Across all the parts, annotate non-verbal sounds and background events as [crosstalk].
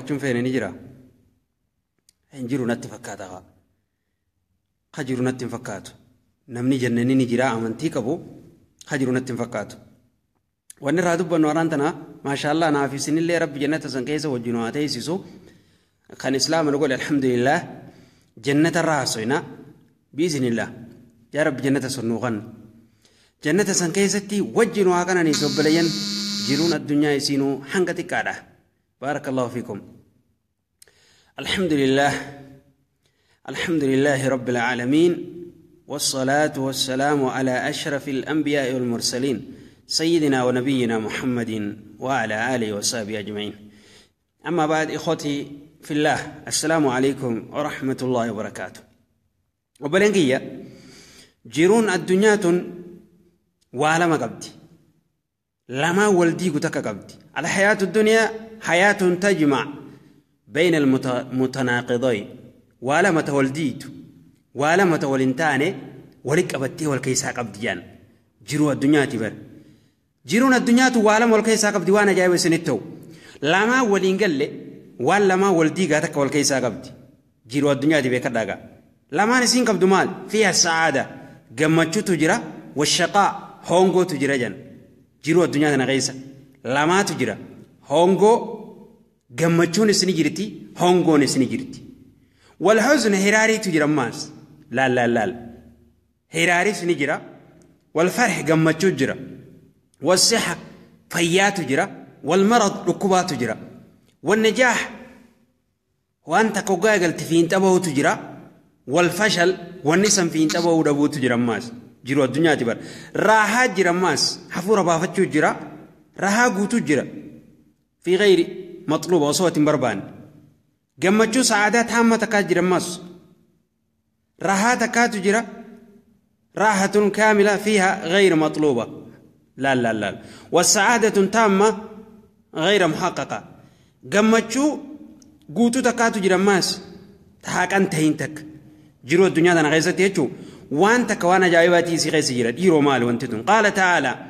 jechuun feene ni jira. Hin jiru natti fakkaata. Ka jiru natti hin fakkaatu. Namni jennanii ni jira amantii qabu ka jiru natti hin fakkaatu. Wanni irraa dubbannu haraan tana maashaallah naaf isinillee rabbi jannata san keessa wajjin waa teessisu kan islaama nu godhe alhamdulillah jannata irraa haasoyna biizinillah yaa rabbi jannata sun nuuqanna. Jannata san keessatti wajjin waa kananiis obboleeyyan jiruun addunyaa isinuu hanga xiqqaadha. بارك الله فيكم الحمد لله الحمد لله رب العالمين والصلاة والسلام على أشرف الأنبياء والمرسلين سيدنا ونبينا محمد وعلى آله وصحبه أجمعين أما بعد إخوتي في الله السلام عليكم ورحمة الله وبركاته وبلنقية جيرون الدنيا وعلى ما قبدي لما ولدي قتك قبدي على حياة الدنيا حياة تجمع بين المتناقضين ولا متولديت ولا متولنتان ولك أبتي والكيسا قبديان جروا الدنيا تبر جرون الدنيا توالم والكيسا قبدي وانا جاي وسنتو لما ولينقل ولا ما ولدي قاتك والكيسا قبدي جروا الدنيا تبر كداغا لما نسين قبدو مال فيها السعادة قمتشو تجرى والشقاء هونغو تجرا جن جروا الدنيا تنغيسا لما تجرا هونغو gammachuun isni jirti hongoon isni jirti wal hawzun hiraariitu jira ammaas laal laal laal hiraariis jira wal farx gammachuu jira wal fayyaatu jira wal marad dhukkubaatu jira wal najaax waan takka gaa galte fiin xabahuutu jira wal fashal wanni san fiin xabahuu dhabuutu jira ammaas jiru addunyaati bar raahaa jira ammaas hafuura baafachuu jira rahaa في غير مطلوب وصوت بربان جمتشو سعادات هامة تكاجر مص راحة تكاتجرة راحة كاملة فيها غير مطلوبة لا لا لا والسعادة تامة غير محققة جمتشو قوتو تكاتجر مص تحاك أنت هينتك جرو الدنيا دانا غيزتي يجو وانت كوانا جايباتي سي غيزي جرد إيرو مال وانتتون قال تعالى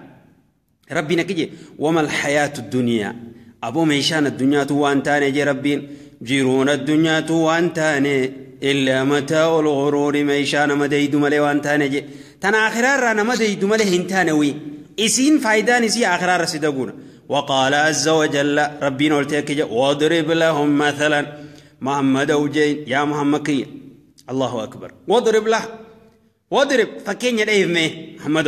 ربنا كجي وما الحياة الدنيا أبو ميشان الدنيا توان تاني جي ربين جيرون الدنيا توان تاني إلا متاع الغرور ميشان ما ديدو ملي وان تاني جي تان آخرار رانا ما مديد ملي هنتانوي إسين فايدان إسي آخرار سيدقونا وقال عز وجل ربين والتاك جي واضرب لهم مثلا محمد أوجين يا محمد كي الله أكبر واضرب له واضرب فكين يدعيه مي محمد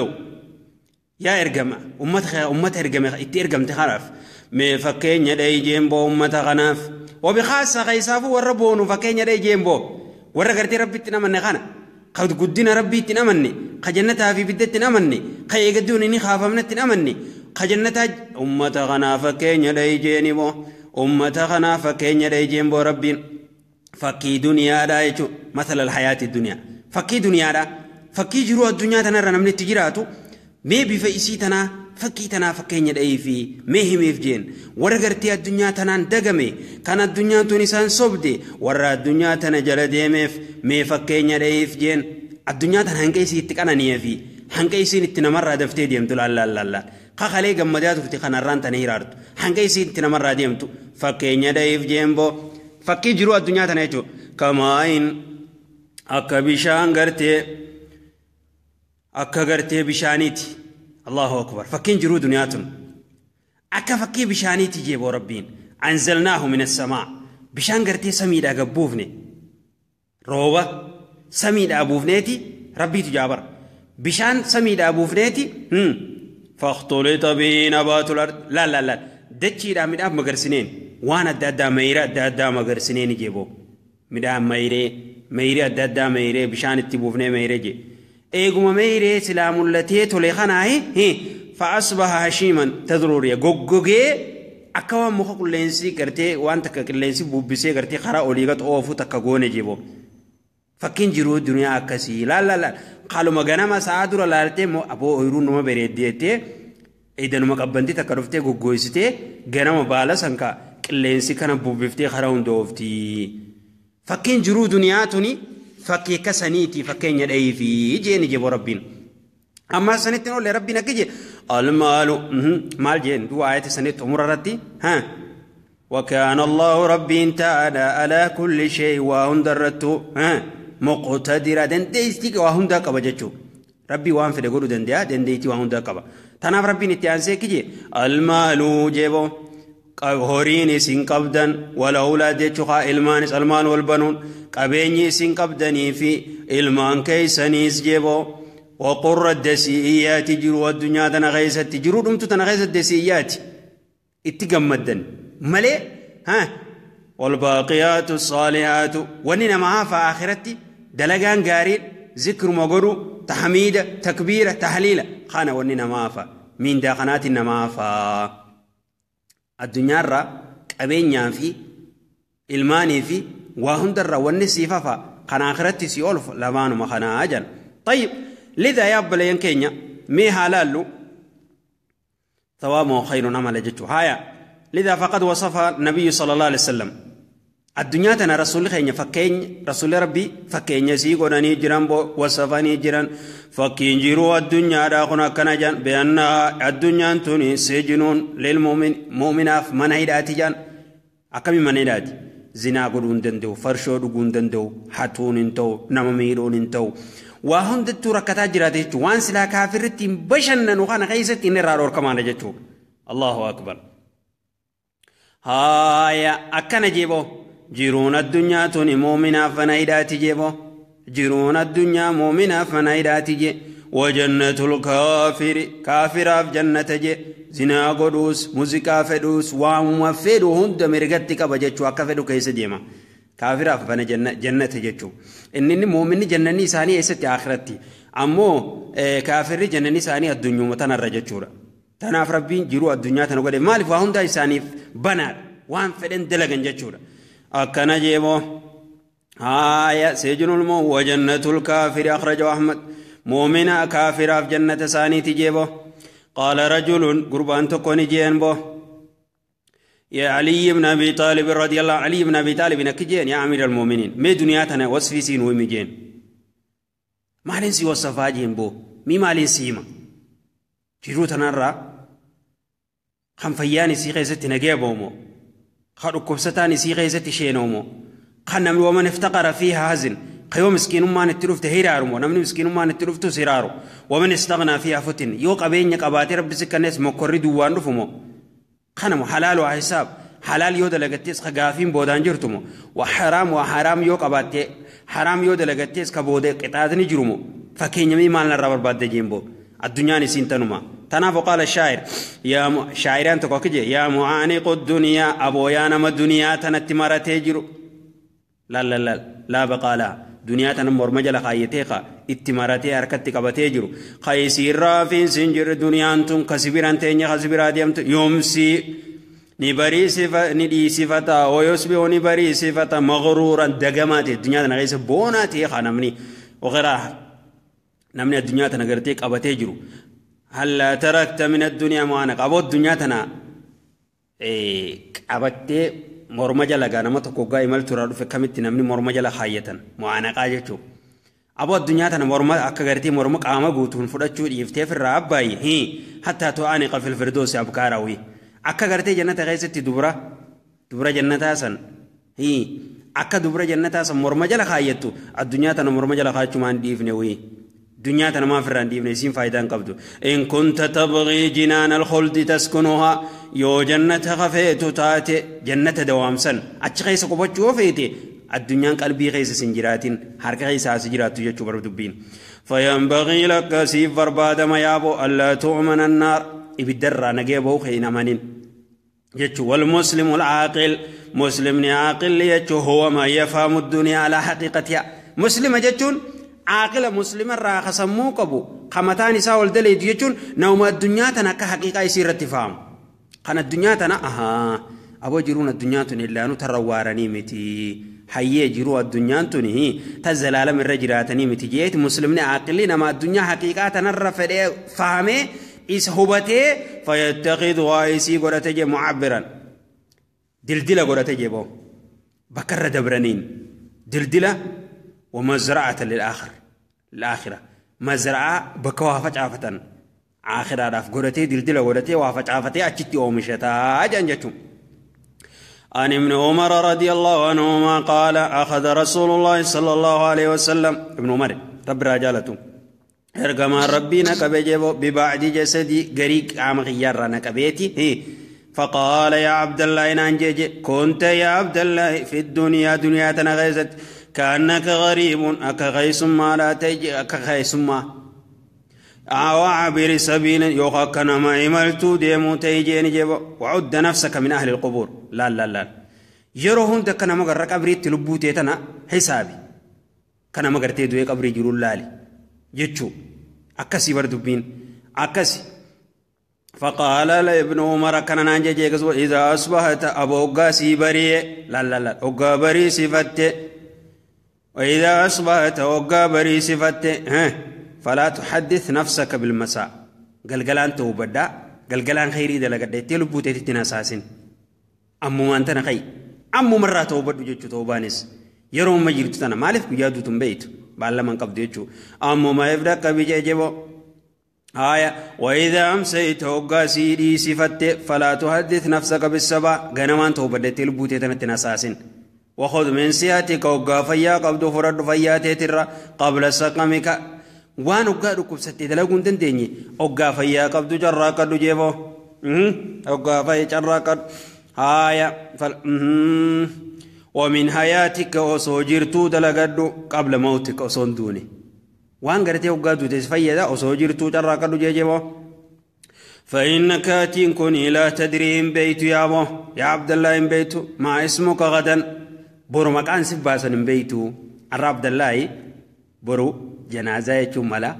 يا إرقم أمت خير أمت إرقم إتي إرقم تخرف mee fakkeenya dhee ijeemboo ummata kanaaf wabi khaasaa keessaafu warra boonu fakkeenya dhee ijeemboo warra gartee rabbitti hin amanne kana ka guddina rabbiitti hin amanne ka jannataa fi biddatti hin amanne ka eeggadduun inni kaafamnetti hin jannataa ummata kanaa fakkeenya dhee ijeeni boo ummata kanaa fakkeenya dhee ijeen boo rabbiin fakkii duniyaadhaa jechuun masala hayaati duniyaa fakkii duniyaadhaa fakkii jiruu addunyaa tanarra namni itti jiraatu. mee bifa isii tanaa fakkii tanaa fakkeenya dha'ee fi mee himeef jeen warra gartee addunyaa tanaan dagame kan addunyaan tun isaan sobde warra addunyaa tana jala deemeef mee fakkeenya dha'eef jeen addunyaa tana hanqa isii itti qananii fi hanqa isiin itti namarraa daftee deemtu laallaallaan qaqalee gammadaa turte kanarraan tana hiraartu hanqa isiin itti namarraa deemtu fakkeenya dha'eef jeen boo fakkii jiru addunyaa tana jechuudha kamaa akka bishaan gartee. akka gartee bishaaniiti allahu akbar fakkiin jiruu duniyaatun akka fakkii bishaaniiti jeeboo rabbiin anzalnaahu min assamaa bishaan gartee samiidhaa gabbuufne rooba samiidhaa buufneeti rabbiitu jaabar bishaan samiidhaa buufneeti فاختلط به نبات الأرض لا لا لا دتشي دا مدام مغرسنين وانا دادا ميرا دادا مغرسنين جيبو مدام ميري ميرا دادا ميري بشان التبوفني ميري جي eegumamee hiree silaa mul'atee tole kanaayi fa'asbaha hashiiman tadruuriya goggogee akka waan muka qilleensi gartee waan takka qilleensi bubbisee gartee karaa olii gaxa oofu takka goone jebo fakkiin jiruu duniyaa akkasii laallala qaaluma ganama sa'aa dura laaltee aboo ooyiruu nama bareeddeettee idanuma qabbantii takka dhuftee goggooysitee ganama baala sanka qilleensi kana bubbiftee karaa hunda ooftii fakkiin jiruu duniyaa tuni fakkii akka saniiti fakkeenya dha'ee fi jeeni jebo rabbiin. Amma sanitti olle rabbiin akka jee almaalu maal jeen du'a ayati sanitti umura irratti haa. وكان الله ربي تعالى على كل شيء وهم درتو مقتدرا دنديستيك وهم دا قبجتو ربي وان في دغدو دنديا دنديتي وهم دا قبا تناف ربي نتيان سيكي المال جيبو horiin isin qabdan wala awlaad jechuudha ilmaanis almaan wal banuun qabeenyi isin qabdanii fi ilmaan keeysaniis jeeboo waqurra dasi'iyyaati jiru addunyaa tana keessatti jiru dhumtu tana keessatti dasi'iyyaati itti gammaddan malee haa walbaaqiyaatu saalihaatu wanni namaa hafa akhiratti dalagaan gaariin zikruma godhu tahmiida takbiira tahliila kana wanni namaa hafa miindaa kanaatiin namaa hafaa. addunyaarraa qabeenyaa fi ilmaanii fi waa hundarraa wanni siif hafa kan akhiratti si ol lamaanuma kanaa jedhan tayyib lidaa yaa obboleeyyan keenya mee haa laallu ثواب خير عمل جتو هايا لذا فقد وصف النبي صلى الله عليه وسلم addunyaa tana rasuulli keenya fakkeenya rasuulli rabbii fakkeenya sii godhanii jiran wasafanii jiran fakkiin jiruu addunyaadhaa kun akkana jedhan beannaa addunyaan tuni seejinuun leel muuminaaf mana hidhaati jedhan akkami mana hidhaati zinaa godhuu hin danda'u farshoo dhuguu hin danda'u hatuun hin ta'u nama miidhuun hin ta'u waa hundattuu rakkataa jiraate jechuun waan silaa kaafirritti hin bashannanu kana keessatti inni irraa dhorkamaadha jechuudha allahu akbar haaya akkana jeeboo jiruun addunyaa توني muuminaa fanaayidaati jee boo jiruun addunyaa muuminaa fanaayidaati jee وجنة الكافر كافر في جنة جي زنا قدوس موسيقى فدوس وموفيدو هند مرغتك بجتشو أكفدو كيس ديما كافر في جنة, جنة جتشو إنني مؤمن جنني ساني إيست آخرتي أمو كافر جنني ساني الدنيا متنا رجتشورا تناف ربين جرو الدنيا تنقل مالف وهم دا ساني بنار وان فدن دلغن جتشورا أكنا جيبو آية سجن المو وجنة الكافر أخرج أحمد مؤمنا كافر في جنة ثاني تجيبو قال رجل قربان تكوني جين بو يا علي بن أبي طالب رضي الله علي بن أبي طالب نكجين يا أمير المؤمنين ما دنياتنا وصفي سين ومجين ما لنسي وصفا جين بو مي ما لنسي ما جيروتنا را خمفياني سيخي ستنا جيبو مو خلقكم ستاني سي غيزتي شينومو خنا من ومن افتقر فيها هزن قيو مسكين ما نتلوف تهيرارو ونمن مسكين ما نتلوف تسيرارو ومن استغنى فيها فتن يوق أبين يك أباتي رب سكنس مكرر دوان رفمو خنا حلال وحساب حلال يود لغتيس خغافين بودان جرتمو وحرام وحرام يوق أباتي حرام يود لغتيس كبودة قطعات نجرمو فكين يمي مالنا ربر باد الدنيا نسين تنافو قال الشاعر يا م... شاعر أنت كوكجي يا معانق الدنيا أبو يا نما الدنيا تنتمر تجرو لا لا لا لا بقالا دنيا تنمر مجل خايتيقا اتمارتي أركتي قبتي جرو خايسي رافين سنجر دنيا انتم كسبيران تينيا خسبيرا ديمت يومسي نبري صفة ندي صفة ويصبح نبري صفة مغرورا دقماتي الدنيا تنغيس بوناتي خانمني وغيرها نمني الدنيا tana gartee qabatee هل تركت من الدنيا معانق أبو الدنيا تنا qabattee morma jala gaa nama tokko gaa imal turaa dhufe kamitti namni morma jala haayyatan mo'aanaqaa jechuun aboo addunyaa tana morma akka gartee morma qaama guutuun fudhachuu dhiiftee firraa abbaayi hii hattaa to'aanii qafil firdoosi abkaarawii akka gartee jannata keessatti dubra dubra jannataa san hii akka dubra jannataa san morma jala haayyattu addunyaa tana morma jala haachuu maan dhiifne wii دنيا تنما فران ديبن اسين فايدان قبدو إن كنت تبغي جنان الخلد تسكنها يو جنة خفيت تاتي جنة دوام سن أتشخيص قبتشو فيتي الدنيا قلبي غيس سنجرات حركة غيس سنجرات جو يجو بردبين فينبغي لك سيف فرباد ما يابو ألا تؤمن النار إبدر نجيبو خينا منين يجو والمسلم العاقل مسلم عاقل يجو هو ما يفهم الدنيا على حقيقتها مسلم جتون عاقل مسلم را خسمو قبو خمتان إساء دلي يجون نوما الدنيا تنا كحقيقة يسير اتفاهم خان الدنيا تنا أها أبو جرون الدنيا إلا نتروارني متي حيي جرو الدنيا تنه تزلال من رجراتني متي جيت مسلمني عاقلين ما الدنيا حقيقة تنا رفد فهمي إس هبته فيتخذ وايسي قرتجي معبرا دلدل قرتجي بو بكر دبرنين دلدل ومزرعة للآخر الآخرة مزرعة بكوها فجعفة آخرة راف قرتي دلدل ولتي وفجعفتي أجتي ومشتا جنجتم عن ابن عمر رضي الله عنهما قال أخذ رسول الله صلى الله عليه وسلم ابن عمر رب رجالته ارقما ربنا نكبجي ببعد جسدي قريق عام غيارنا كبيتي هي فقال يا عبد الله إن نانجيج كنت يا عبد الله في الدنيا دنيا تنغيزت Kaan na kan gariin akka qeessummaadhaan ta'ee akka qeessummaa. Aawwan cabbira sabiinin yookaan akkanaa ma'iimaltu deemuun ta'ee jaajeefani jechuudhaan. Waaqoota naaf sakamanii ahl-iwliif laal. Yeroo hunda akkana magarti qabiritti lu butee tana xisaabi. Akkana magartee du'e qabiritti jiruu laali. Jechuun akkasii bara dubbiin akkasii. Faqaalee Abino Umar kan naan jedhee kasubatu iddoo asbaha ta'a aboo ogasii bari'ee laal laal ogaa bari'ee si وإذا أصبحت وقا بري صفت فلا تحدث نفسك بالمساء قلقلان توبدا قلقلان خيري دلا قد تلبو تتنا ساسين أمو ما أنت نخي أمو مرة توبد جوجو توبانس يروم ما جرت أنا مالف بجادو تنبيت بالله من قبض جوجو أمو ما يفدا كبيجا جبو آية وإذا أمسيت وقا سيدي صفت فلا تحدث نفسك بالسبا قنمان توبدا تلبو تتنا ساسين وخذ من سياتك وقافيا قبض فرد فياتي ترى قبل سقمك وان وقادك بستي دلقون دنديني وقافيا قبض جرى قد جيبو وقافيا جرى قد هايا فل ومن حياتك وسوجرتو دلقد قبل موتك وصندوني وان قرتي وقادو دا وسوجرتو جرى قد جيبو فإنك أتين كوني لا تدري إن بيت يا أبو يا عبد الله إن بيت ما اسمك غدا boru maqaan sif baasan hin beeytu har'a abdallaayi boru janaazaa jechuun mala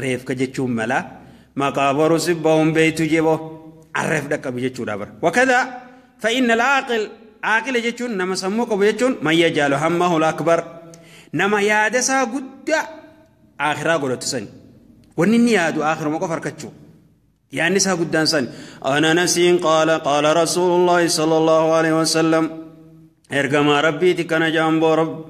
reefka jechuun mala maqaa boru sif ba'uun beeytu jebo harreef dhaqqabu jechuudha bara wakada fa'inna laaqil aaqila jechuun nama sammuu qabu jechuun mayya jaalu hamma hul akbar nama yaada isaa guddaa aakhiraa godhatu sani wanni inni yaadu aakhiruma qofa harkachuu yaadni isaa guddaan sani ana qaala qaala rasuulullaahi sala allaahu wasallam ergamaa ربي تكنا جام rabbi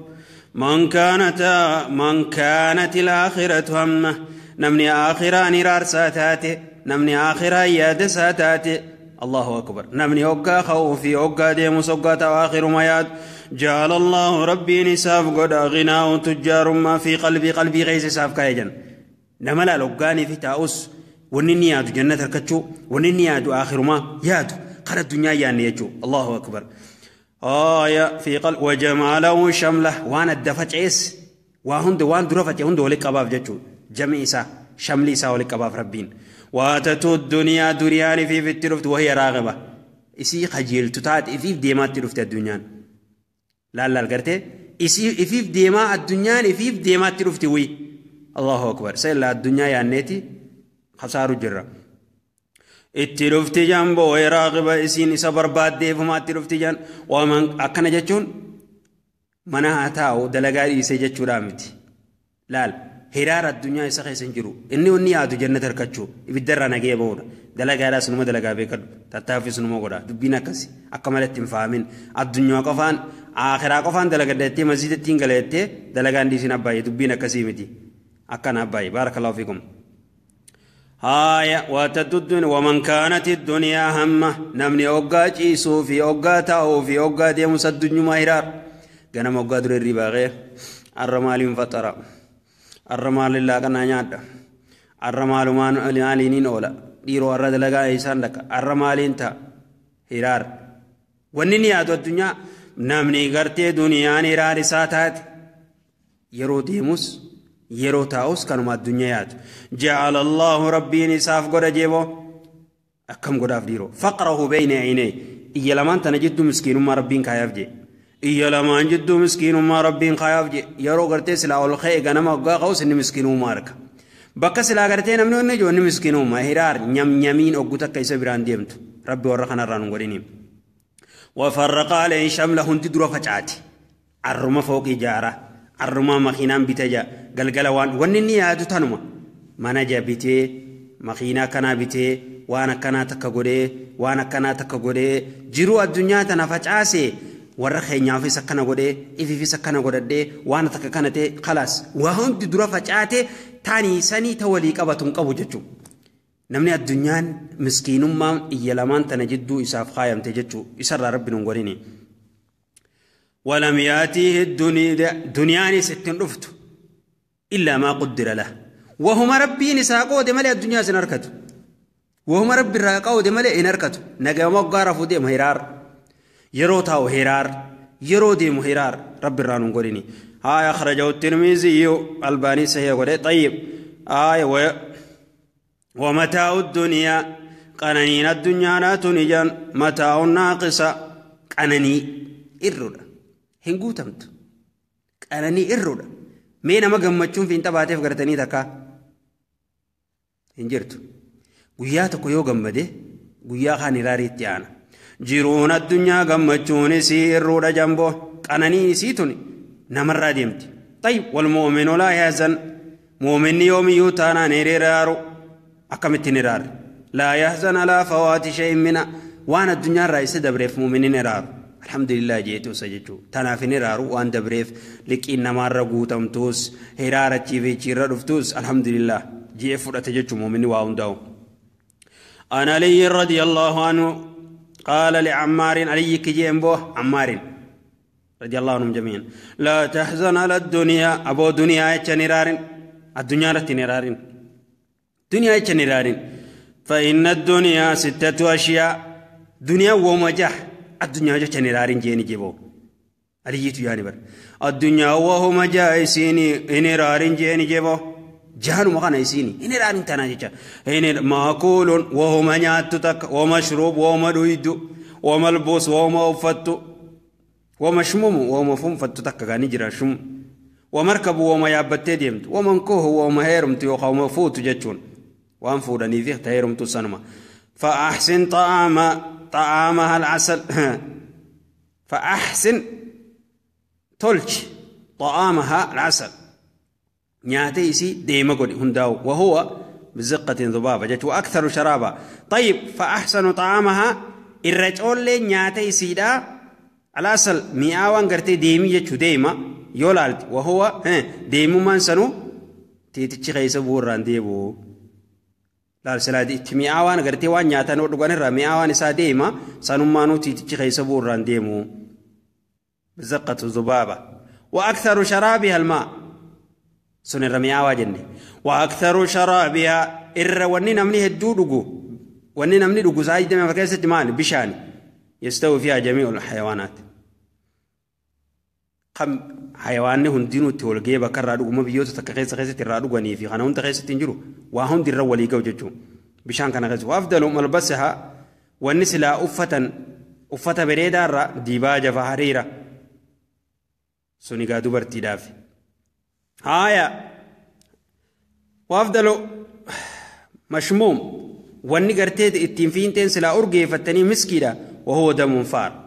من كانت من كانت الآخرة hamma نمني آخرة iraarsaa taate نمني آخرة ياد taate الله أكبر نمني أوكا خوفي أوكا ديموس أوكا تواخر مياد جعل الله ربي نساف قد غناء تجار ما في قلبي قلبي غيس ساف كايجن نملا لقاني في تاوس ونني يادو جنة الكتشو ونني يادو آخر ما ياد قرى الدنيا يعني يجو الله أكبر آية في قلب وجماله شمله وانا الدفت عيس وهند وان درفت يهند ولك أباف جتشو جمع إسا شمل إسا ولك أباف ربين واتتو الدنيا دريان في في الترفت وهي راغبة إسي خجيل تتات إفيف ديما الترفت الدنيا لا لا قرتي إسي إفيف ديما الدنيا إفيف ديما الترفت وي الله أكبر سيلا الدنيا يعني نتي خسارو جرّة itti dufti jaan boo'ee raaqiba isiin isa barbaaddeefuma itti dhufti jaan waaman akkana jechuun mana haa taa'u dalagaa dhiisee jechuudhaa miti laal Hiraar addunyaa isa keessa hin jiru inni wanni yaadu jannata harkachuu ibiddarraa nagee ba'uudha dalagaadhaas dalagaa beekadhu tattaaffis numa godha dubbiin akkasi akka malee ittiin faamin addunyaa qofaan qofaan dalagaan dhiisin dubbiin akkasii miti haaya waataddudduun waman kaanati duniyaa hamma namni oggaa ciisuu fi oggaa taa'uu fi oggaa deemsa addunyumaa hiraar ganama oggaa dura irribaa qeer arra maaliin faxara arra maaliin laaqanaa nyaadha arra maalumaan maaliiniin oola dhiiroo arra dalagaa isaan dhaqa arra maaliin ta'a hiraar wanni ni yaadu addunyaa namni gartee duniyaan hiraar isaa taate yeroo deemus yeroo taa'us kanuma addunyaa yaadu ja'ala allahu rabbiin isaaf godha jeeboo akkam godhaaf dhiiroo faqrahu bayna aynee iyya lamaan tana jidduu miskiinummaa rabbiin kaayaaf jee iyya lamaan jidduu miskiinummaa rabbiin kaayaaf jee yeroo gartee silaa ol ka'e ganama waggaa qa'us inni miskiinummaa arga bakka silaa gartee namni onni ijoonni miskiinummaa hiraar nyamnyamiin oggu takka isa biraan deemtu rabbi warra kanarraan hin godhini wafarraqa alayhi shamla hundi dura facaati arruma fooqii jaaraa arrumaa makiinaan bite jaa galgala waan wanni inni yaadu tanuma mana jaa bitee makiinaa kanaa bitee waan akkanaa takka godhee waan akkanaa takka godhee jiruu addunyaa tana facaasee warra keenyaafis akkana godhee ifiifis akkana godhadhee waan takka kana ta'e khalaas waa hundi dura facaatee taanii sanii ta walii qabatu hin qabu jechuudha. namni addunyaan miskiinummaan iyya tana jidduu isaaf faayamte jechuu isarraa rabbi nun godhini ولم يأتيه الدنيا ستن رفت إلا ما قدر له وهما ربي نساقو دي ملي الدنيا سنركت وهما ربي راقو دي ملي انركته نجا مقارا فودي مهرار يرو تاو هرار يرو دي مهرار ربي رانو قوليني آية خرجه الترمذي الباني سهي قولي طيب آية و ومتاع الدنيا قنانين الدنيا لا تنجن متاع ناقصة قناني إرّو hin guutamtu qananii irruudha mee nama gammachuun fiin xabaateef gartanii takkaa hin jirtu guyyaa tokko yoo gammade guyyaa kaan ilaariitti aana jiruun addunyaa gammachuun isii irruudha jamboo qananii isii tuni namarraa deemti طيب والمؤمن لا يحزن مؤمن يوم يوتانا نيرارو أكمت نرار لا يحزن على فوات شيء منا وأنا الدنيا رئيس دبريف مؤمن نرارو alhamdulillah jeetuusa jechuu tanaaf hin hiraaru waan dabreef liqiin namaarra guutamtuus hiraarachiif jechiirra dhuftuus alhamdulillah ji'e fudhate jechuu muumini waa hundaa'u عن علي رضي الله عنه قال لعمار علي كجيم بو عمار رضي الله عنهم جميعا لا تحزن على الدنيا أبو دنيا يتنرارن الدنيا رتنرارن دنيا يتنرارن فإن الدنيا ستة أشياء دنيا ومجح addunyaa jecha ni raariin jee ni jiboo aliyyiitu yaani bar addunyaa wahuma jaa isiini inni raariin jee ni jiboo jaanuma kana isiini inni raariin tanaa jecha inni maakuuluun wahuma nyaattu takka wahuma shruub wahuma dhuyiddu wahuma albuus wahuma uffattu wahuma shumumu wahuma funfattu takka gaanii jira shum wamarkabu wahuma yaabbattee deemtu wamankuhu wahuma heerumtu yookaan wahuma fuutu jechuun waan fuudhaniif ta'eerumtu sanuma fa'aaxsin xa'aama طعامها العسل [laughs] فأحسن تلج طعامها العسل نياتيسي ديمقل هنداو وهو بزقة ذبابة جت وأكثر شرابا طيب فأحسن طعامها الرجل لي نياتيسي دا العسل مياوان قرتي ديمي جت ديما يولالت وهو ديمو من سنو تيتشي غيسة ديبو Laal itti mi'aawaan agartee waan nyaataan dhugan irraa mi'aawaan isaa deema sanummaa nuti tichi keessa bu'urraan deemu. Bizaqqatu zubaaba. Wa aktharu sharaabii halmaa. Sun irra mi'aawaa jenne. Wa aktharu sharaabiyaa irra wanni namni hedduu dhugu wanni namni dhugu isaa 20 keessatti maali bishaani. Yastawuu fi ajamii'ul xayawaanaati. قم حيوانه هندينو تولجي بكر رادو وما بيوت تكخيس خيس ترادو غني في خنا هند خيس تنجرو وهم در ولي جو جتو بشان كان غزو أفضل ملبسها والنسلا أفة أفة بريدا را ديباجة فحريرة سنقا دوبر تدافي هايا وأفضل مشموم واني قرتيت اتنفين تنسلا أرقي فتني مسكي وهو دم فار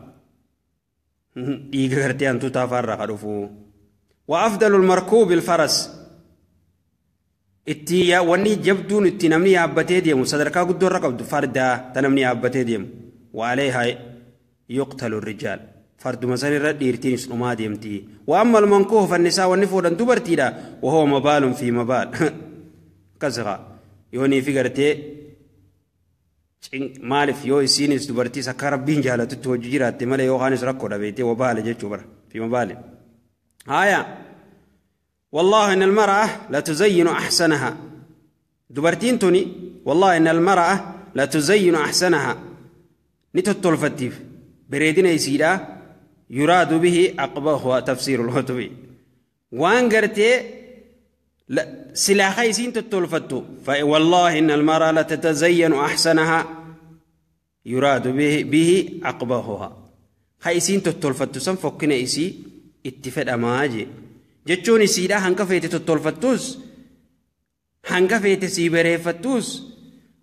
dhiiga gartee hantuu taafaarraa ka dhufu wa afdalul markuubil faras itti wanni jabduun itti namni yaabbatee deemu sadarkaa guddoorra qabdu fardaa ta namni yaabbatee deemu waaleehaa yuqtalu rijaal farduma san irra dhiirtiinis dhumaa deemti wa amma almankuhu fannisaa wanni fuudhan dubartiidha wahuwa mabaalun fi mabaal kasqa yoonii fi gartee maaliif yoo isiinis dubartii sakkaa rabbiin jaalatutti hojii jiraatte malee yookaanis rakkoo dhabeetee wabaale jechuu bara fi mabaale. Haaya. والله إن المرأة لا تزين أحسنها دبرتين توني والله إن المرأة لا تزين أحسنها نتطل فتيف بريدنا يسيدا يراد به أقبهها تفسير الهتبي وان قرتي لا سلا خيسين تتلفتو فوالله إن المرأة لتتزين أحسنها يراد به, به عقبهها خيسين تتلفتو سنفقنا إسي اتفاد أماجي جتشون سيدا هنك فيت تتلفتوس هنك فيت سيبريفتوس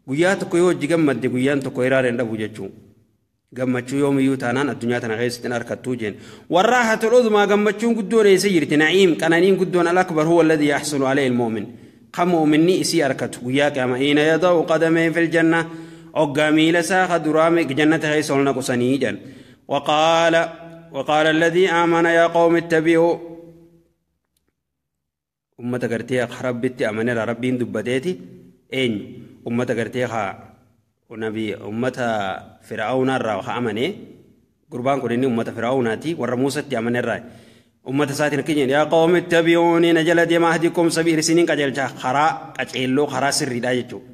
قياتك يوجي قمد قيان تكويرار اندبو جتشون gammachuu yoomiyyuu taanaan addunyaa tana keessatti arkattuu jeen warraahatu dhudumaa gammachuun guddoon eessa jirti na'iim qananiin guddoon alakbar huwa alladhi yaxsulu alayhi ilmoomin kan moominni isii arkatu guyyaa qiyaama iina yada'u qadamee fil oggaa miila isaa ka duraame jannata keessa ol naqusanii jedhan waqaala waqaala alladhi aamana yaa qawmi ittabi'uu ummata gartee rabbitti amanera rabbiin dubbateeti eenyu ummata gartee haa nabi ummata fir'auna irraa ha'amane gurbaan kun inni ummata fir'aunaati warra muusatti amane irraa ummata isaatiin keenya yaa qawmi ittabi'uuni na jala deema ahdikum sabiir isiniin qajeelcha karaa qaceelloo karaa sirriidha jechuudha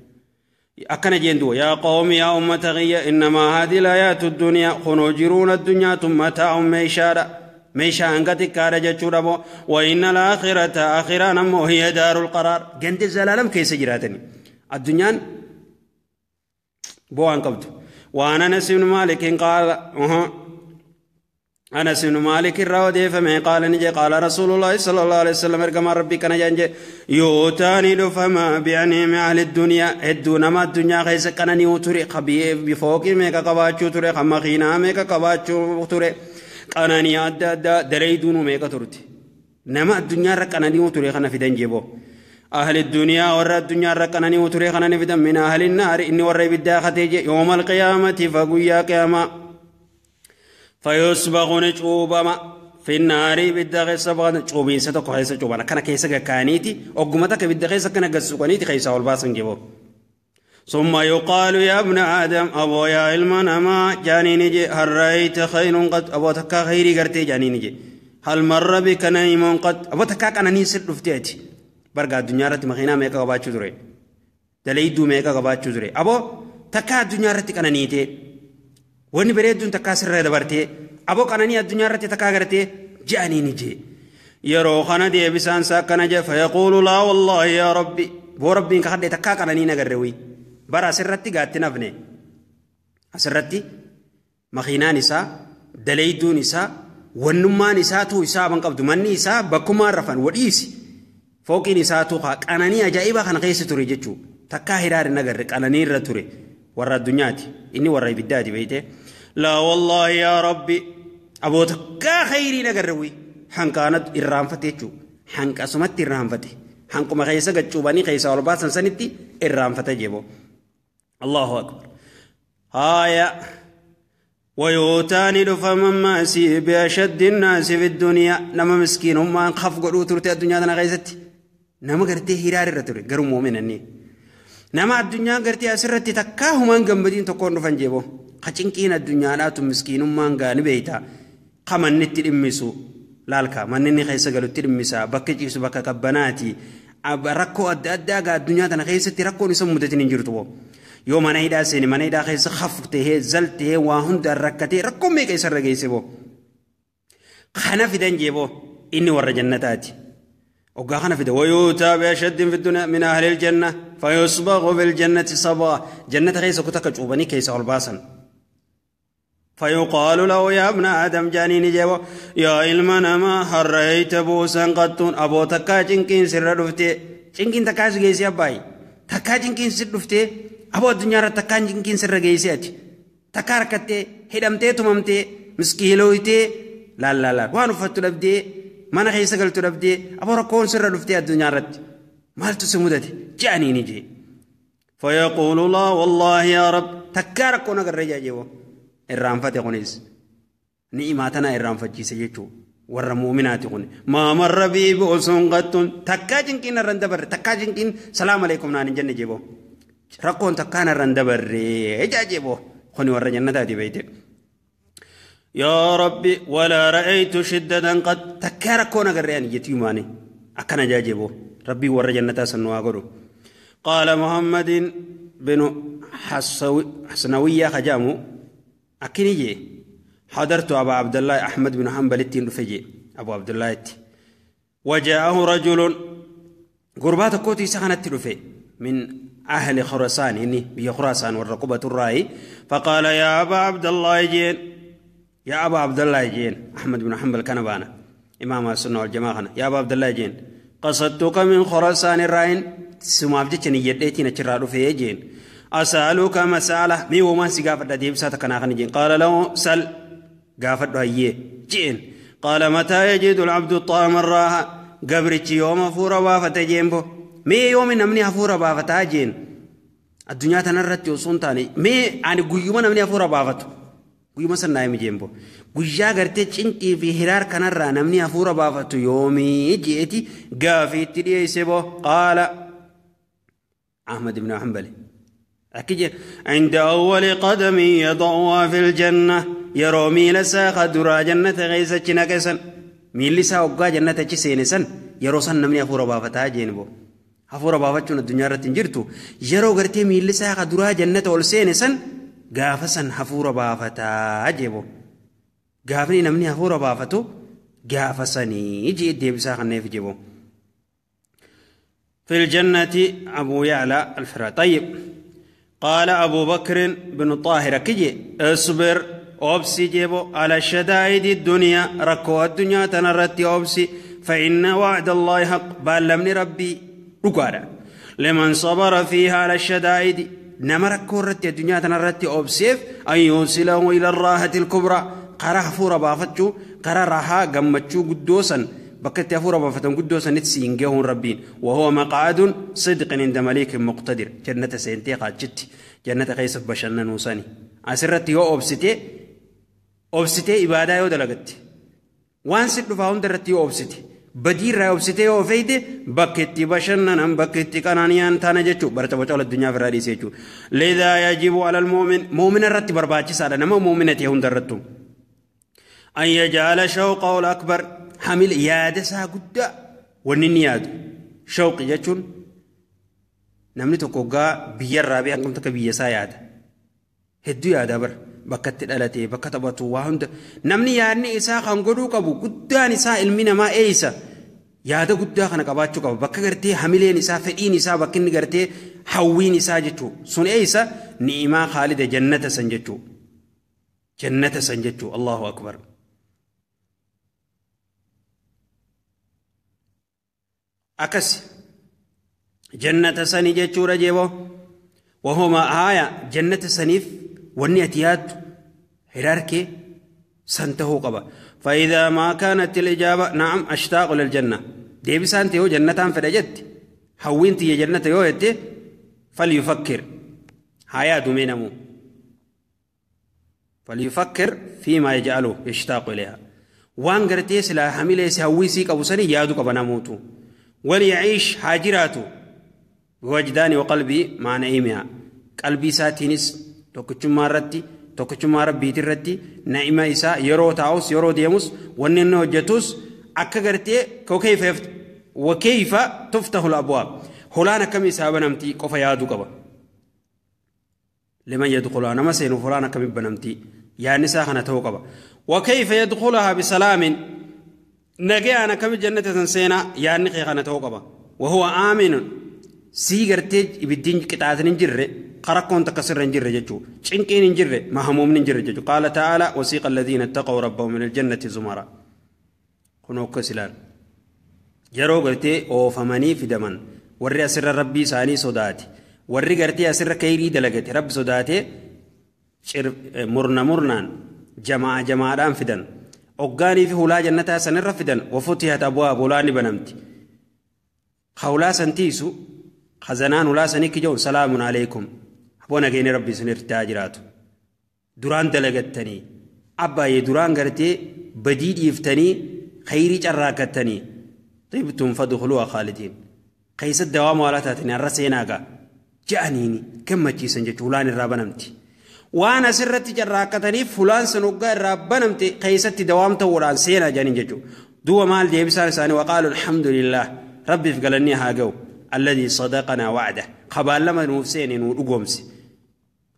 akkana jeen duwa yaa qawmi yaa ummata qiyya innamaa haadhi laayaatu duniyaa kunoo jiruun addunyaa tummataa meeshaadha meeshaa hanga xiqqaadha jechuudha moo wa inna laakhirata akhiraan ammoo hiya daarul qaraar gandi zalaalam keessa jiraatani addunyaan بوان قبض وعن أنس بن مالك قال أه أنس بن مالك الراودي فما قال نجي قال رسول الله صلى الله عليه وسلم ارقم ربي كان جنجي يوتاني فما بعنيم أهل الدنيا الدنيا ما الدنيا خيس كان نيوتري خبي بفوقي ميكا قباتشو تري خمخينا ميكا قباتشو تري قناني أدى أدى دريدونو ميكا ترتي نما الدنيا رك نيوتري خنا في دنجي أهل الدنيا ورى الدنيا ركنني وتري خنني فدم من أهل النار إني ورى بدا ختيج يوم القيامة فقويا قياما فيسبغ نجوبما في النار بدا غيس بغن جوبين ستو خيس جوبنا كان كيس كانيتي أقمتك بدا غيس كان جسوكانيتي خيس أول باسن جبو ثم يقال يا ابن آدم أبو يا علما أما جاني نجي هل رأيت خير قد أبو تكا خيري قرتي جاني نجي هل مر بك نيم قد أبو تكا كان نيسر رفتيتي barga addunyaa irratti makiinaa meeqa qabaachuu ture dalayidduu meeqa qabaachuu ture aboo takka addunyaa irratti qananiitee wanni bareedduun takkaa sirra dabartee aboo qananii addunyaa irratti takkaa gartee je'anii ni jee yeroo kana deebisaansa akkana jee fayaquulu laa wallaahi yaa rabbi boo rabbiin kakadhe takkaa qananii nagarre wi bara asirratti gaatti nafne asirratti makiinaan isaa dalayidduun isaa wannummaan isaa isaa ban qabdu manni isaa bakkumaan rafan wadhiisi fooqiin isaatu qananii ajaa'ibaa kana keessa ture jechuudha. Takkaa hiraar hin agarre qananii irra ture warra addunyaati inni warra ibiddaati beeyte. Laa wallaahi yaa rabbi aboo takkaa khayriin agarre wi hanqaana irraanfate jechuudha. Hanqasumatti irraanfate hanquma keessa gachuubanii keessa ol baasan sanitti irraanfate jeebo. Allahu akbar. Haaya. ويوتان فمن ماسي بأشد الناس في الدنيا نما مسكين هم خف قلوت الدنيا أنا غيزتي nama gartee hiraarra ture garuu moominanni nama addunyaa gartee asirratti takkaa humaan gammadiin tokkoon dhufan jeebo qacinqiin addunyaadhaatu miskiinummaan gaani beeyta ka mannitti dhimmisu laalka manninni keessa galutti dhimmisa bakki ciisu bakka qabbanaati rakkoo adda addaa gaa addunyaa tana keessatti rakkoon isa mudatiin hin jirtu yoo mana hidhaa seeni mana hidhaa keessa haftee zaltee waa hundaan rakkatee rakkoo meeqa isarra geesse boo kana fidan jeeboo inni warra jannataati. وقاخنا في ويوتى بأشد في الدنيا من أهل الجنة فيصبغ في الجنة صبا جنة غيسة كتك جوبني كيسة الباسا فيقال له يا ابن آدم جانين جوا يا علمنا ما حريت بوسا قطون أبو تكا جنكين سر رفتي جنكين تكا جيسي أباي تكا جنكين سر رفتي أبو الدنيا تكا جنكين سر جيسي أتي تكا ركتي هدمتي تممتي مسكيلويتي لا لا لا وانو فتو لبدي mana keessa galtu dhabdee aboo rakkoon sirra dhuftee addunyaa irratti maaltu si mudate je'anii ni jee فيقول الله والله يا رب تكارك كون غير جاجيو الرانفته قنيس نعمتنا الرانفجي سيجو ور مؤمنات قن ما مر بي بؤس قط تكاجن كن الرندبر تكاجن كن سلام عليكم نان جنة جيبو ركون تكان الرندبر جاجيبو خني ور جنة دي بيتك يا ربي ولا رأيت شدة قد تكاركون غريان يتيماني أكنا جاجبو ربي ور جنة سنوا قال محمد بن حسنوية خجامو أكني جي حضرت أبا عبد الله أحمد بن حنبل التين رفجي أبو عبد الله التي وجاءه رجل قربات كوتي سخنت رفي من أهل خراسان إني بي خراسان والرقبة الرأي فقال يا أبا عبد الله جين يا أبا عبد الله جين أحمد بن حنبل كنبانا إمام السنة والجماعة يا أبا عبد الله جين قصدتك من خراسان الرائن سمع بجتن يديتين اترارو في جين أسألك مسألة مي وما سيقافة ديب ساتكنا جين قال له سل قافة رأيه جين قال متى يجد العبد الطعام الراحة قبرت يوم فورا وافة جينبو مي يوم نمني فورا وافة جين الدنيا تنرت يوصون تاني مي عن يعني قيوما نمني فورا وافته guyyuma sannaa mijeen bo guyyaa gartee cinqii fi hiraar kanarraa namni hafuura baafatu yoomii jeeti gaafiitti dhiyeesse bo qaala ahmad ibn hanbali akki jedha inda awwali qadamii yada'uwaa fil janna yeroo miila isaa kaduraa jannata keessachi naqesan miilli isaa waggaa jannata achi seene san yeroo san namni hafuura baafataa jeen bo hafuura baafachuun addunyaa irratti hin jirtu yeroo gartee miilli isaa kaduraa jannata ol seene san gaafa san hafuura baafataa jeebo gaafni namni hafuura baafatu gaafa sanii jee deebisaa kanneef في الجنة أبو يعلى الفرا طيب قال أبو بكر بن طاهر كجي اصبر أبسي جيبو على شدائد الدنيا ركو الدنيا تنرت أبسي فإن وعد الله حق بل لمن ربي ركارا لمن صبر فيها على الشدائد nama rakkoo irratti addunyaa tanarratti obseef an yuusilahu ila arraahati ilkubraa karaa hafuura baafachuu karaa rahaa gammachuu guddoo san bakka itti hafuura baafatan guddoo sanitti siin gahuun rabbiin wahuwa maqaadun sidqin inda maliikin muqtadir jannata seentee qaachitti jannata keessaf bashannanuu sani asirratti yoo obsitee obsitee ibaadaa yoo dalagatte waan sin dhufaa hunda irratti yoo obsite badii irraa obsitee yoo feeyde bakka itti bashannanaan bakka itti qananiyaan taana jechuudha barata boca addunyaaf irraa dhiisee jechuudha. Leedaa yaajibu alal muumina irratti barbaachisaadha nama muumina ta'e hunda irrattu. Ayya jaala shawqa ol akbar hamil yaada isaa guddaa wanni inni yaadu shawqi jechuun namni tokko gaa biyyarraa beekamtu akka biyya isaa yaada hedduu yaadaa bara. bakka itti dhalate bakka taphatu waa hunda namni yaadni isaa kan godhuu qabu guddaan isaa ilmi namaa eeysa yaada guddaa kana qabaachuu qaba bakka gartee hamileen isaa fedhiin isaa bakki inni gartee hawwiin isaa jechuu sun eeysa ni'imaa khaalida jannata san jechuu jannata san jechuu allahu akbar akkas jannata sani jechuudha jeeboo wahuma haaya jannata saniif wanni ati yaaddu hiraarkee san tahuu qaba faayidaa maa kaanatti ijaaba na'am ashtaaqu liljanna deebisaan ta'ee yoo jannataan fedha jetti hawwiin tiyya jannata yoo jette falyufakkir haa yaadu mee namuu falyufakkir fiimaa yaj'alu yashtaaqu ilayha waan gartee silaa hamileesi hawwiisii qabu sanii yaadu qaba namuutu وليعيش هاجراته بوجدان وقلبي مع نعيمها قلبي ساتينس tokkichummaa irratti tokkichummaa rabbiiti irratti na'ima isaa yeroo taa'us yeroo deemus wanni inni hojjetus akka gartee kokeyfeef wakeyfa tuftahu labwaa holaan akkami isaa banamtii qofa yaaduu qaba liman yadkulaa nama seenuuf holaan akkami banamtii yaadni isaa kana ta'uu qaba wakeyfa yadkulahaa bisalaamin nagayaan akkami jannata seenaa yaadni kee kana ta'uu qaba wahuwa aaminun sii gartee ibiddiin qixaatin hin jirre qarakkoon takka sirra hin jirre jechuu cinqiin hin jirre mahamuumni hin jirre jechuu qaala ta'aala wasiiqa alladhiina ittaqaw rabbahum ila aljannati zumara kunoo akkas ilaal yeroo gartee oofamanii fidaman warri asirra rabbii isaanii sodaate warri gartee asirra kayrii dalagate rabbi sodaate murna murnaan jamaa jamaadhaan fidan oggaanii fi hulaa jannataa sanirra fidan wafutihat abwaab hulaan ni banamti hawlaa san tiisu خزنان ولا سنك جون سلام عليكم حبونا كين ربي سنر تاجرات دران دلقتني أبا يدران قرتي بديد يفتني خيري جراكتني طيبتم فدخلوها خالدين قيس الدوام ولا تاتني الرسيناقا جانيني كم تيسن جتولان الرابنمتي waan asirratti carraaqqataniif fulaan san hoggaa irraa banamte keessatti dawaamta wuraan seenaa jedhaniin jechuudha duuba maal deebisaan isaanii waqaalu alhamdulillah rabbiif galannee haa ga'u الذي صدقنا وعده قبال لما نوفسين ودقومس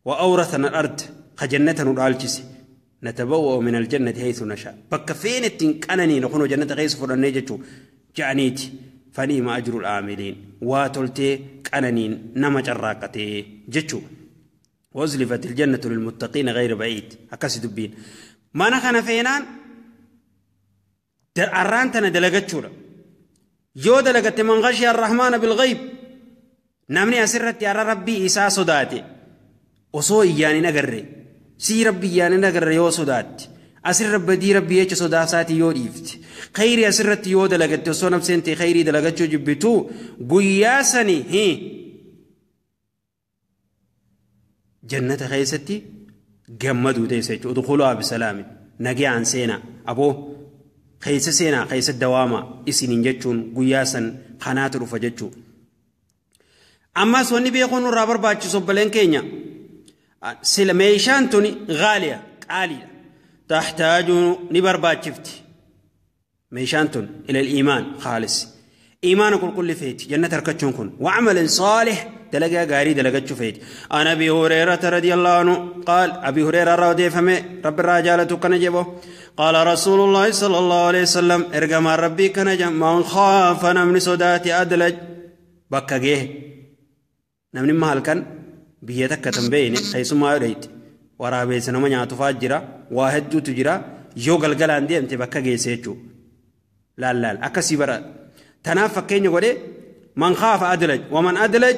وأورثنا الأرض خجنة نرالجس نتبوأ من الجنة حيث نشاء بكفين التنكنني نخونو جنة غيس فرنة جعنيت جانيتي ما أجر العاملين واتلتي كننين نما جراقتي جتو وأزلفت الجنة للمتقين غير بعيد أكاسي دبين ما نخنا فينان درعران تنا دلقتشورا yoo dalagatte man khashiya arrahmaana bilghayb namni asirratti har'a rabbii isaa sodaate osoo iyyaan hin agarre sii rabbi iyyaan hin agarre yoo sodaatte asirra badii rabbi jecha sodaasaatii yoo dhiifte khayrii asirratti yoo dalagatte osoo namseen ta'e khayrii dalagachuu jibbitu guyyaa sani hi jannata keessatti gammaduu teessa jechuudha udkhuluu abisalaami nagaan seenaa aboo خيس سينا خيس الدوامة إسين جتشون قياسن خنات رفجتشو أما سوني بيقونو رابر باتشو سبلين كينيا سلميشان توني غالية عالية تحتاج نبر باتشفتي ميشان تون إلى الإيمان خالص إيمان كل كل فيت جنة تركتشون كون وعمل صالح تلقى غاري تلقى تشوفيت أنا أبي هريرة رضي الله عنه قال أبي هريرة رضي فمي رب الرجالة تكن جبه قال رسول الله صلى الله عليه وسلم ارغم ربي كنجا من خاف من سودات ادلج بكا جه نمن مال كان بيتك كتمبين اي سما ريت ورا بيس نما نيا تفاجرا واحد تجرا يو غلغل اندي انت بكا جه لا لا اكسي برا تنافكين غدي من خاف ادلج ومن ادلج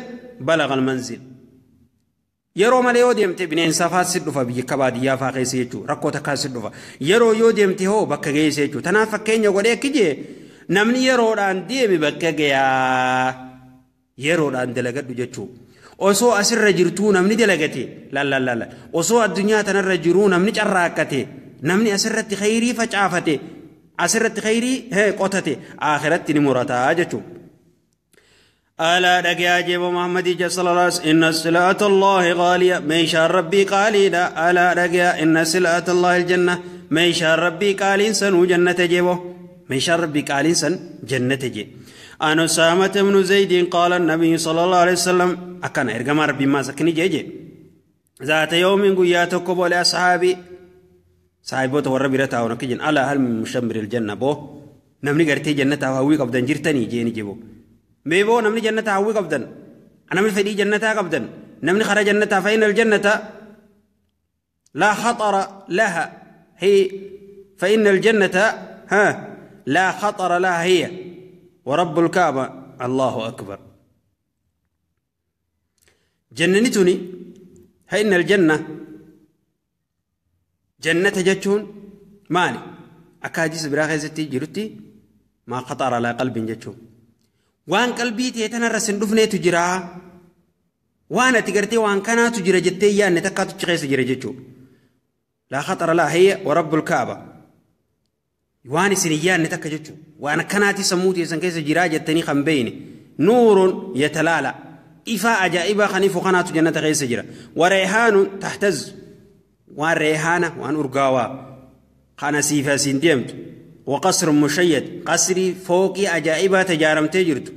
بلغ المنزل yeroo malee yoo deemte bineensaa faasii dhufa biyya kabaadiyyaa faa keessa jechuudha rakkoo takkaasii dhufa yeroo yoo deemte hoo bakka geesse jechuudha tanaaf fakkeenya godhee akki jee namni yeroodhaan deeme bakka gayaa yeroodhaan dalagadhu jechuudha osoo asirra jirtuu namni dalagate lallallalla osoo addunyaa tanarra jiruu namni carraaqqate namni asirratti khayrii facaafate asirratti khayrii qottate akhiratti ni murataa jechuudha. ألا دقيا جيب محمد صلى الله عليه وسلم إن سلعة الله غالية ميشا ربي قالي لا ألا دقيا إن سلعة الله الجنة ميشا ربي قالين سنو جنة جيبو ميشا ربي قالي سن جنة جي أنا سامة من زيد قال النبي صلى الله عليه وسلم أكن إرقم ربي ما سكني جي جي ذات يوم قياتك ولأصحابي صاحبوت وربي رتاونا كجن ألا هل من مشمر الجنة بو نمني قرتي جنة هاوي قبضا جرتني جيني جيبو بيبو نمني جنة هوي قبدا أنا من فدي جنة قبدا نمني خرج جنة فإن الجنة لا خطر لها هي فإن الجنة ها لا خطر لها هي ورب الكعبة الله أكبر جننتني فإن الجنة جنة جتون ماني أكاديس براخي ستي جرتي ما خطر على قلب جتون waan qalbii ta'e tanarra sin dhufneetu jira waan ati gartee waan kanaatu jira jettee yaanne takkaatu achi keessa jira jechuudha laa khatara laa hayya warabbul kaaba waan isin hin yaanne takka jechuudha waan akkanaati sammuu teessan keessa jiraa jettanii kan beeyne nuurun yatalaala ifaa ajaa'ibaa kan ifu kanaatu jannata keessa jira wareehaanun tahtaz waan reehaana waan urgaawaa kana siifaa siin deemtu وقصر مشيد قصري فوقي أجائبها تجارم تجرت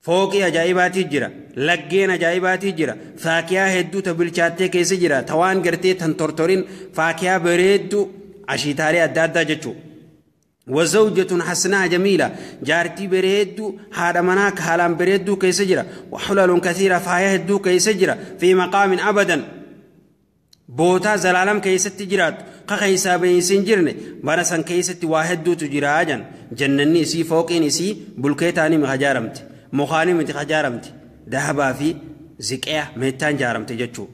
فوقي أجائبها تجرى لجين أجائبها تجرى فاكيا هدو تبلشاتي كيس جرى توان قرتي تنطرطرين فاكيا بريدو عشيتاري أدادا جتو وزوجة حسناء جميلة جارتي بريدو هذا مناك هالام بريدو كيس جرى وحلل كثيرة فايا هدو كيس جرى في مقام أبداً bootaa zalaalam keessatti jiraatu kaka isaa beeysin jirne bara san keessatti waa hedduutu jira ajan jannanni isii fooqiin isii bulkee taanii hajaaramte mukaanii miti hajaaramte dahabaa fi ziqeya meettaan jaaramte jechuu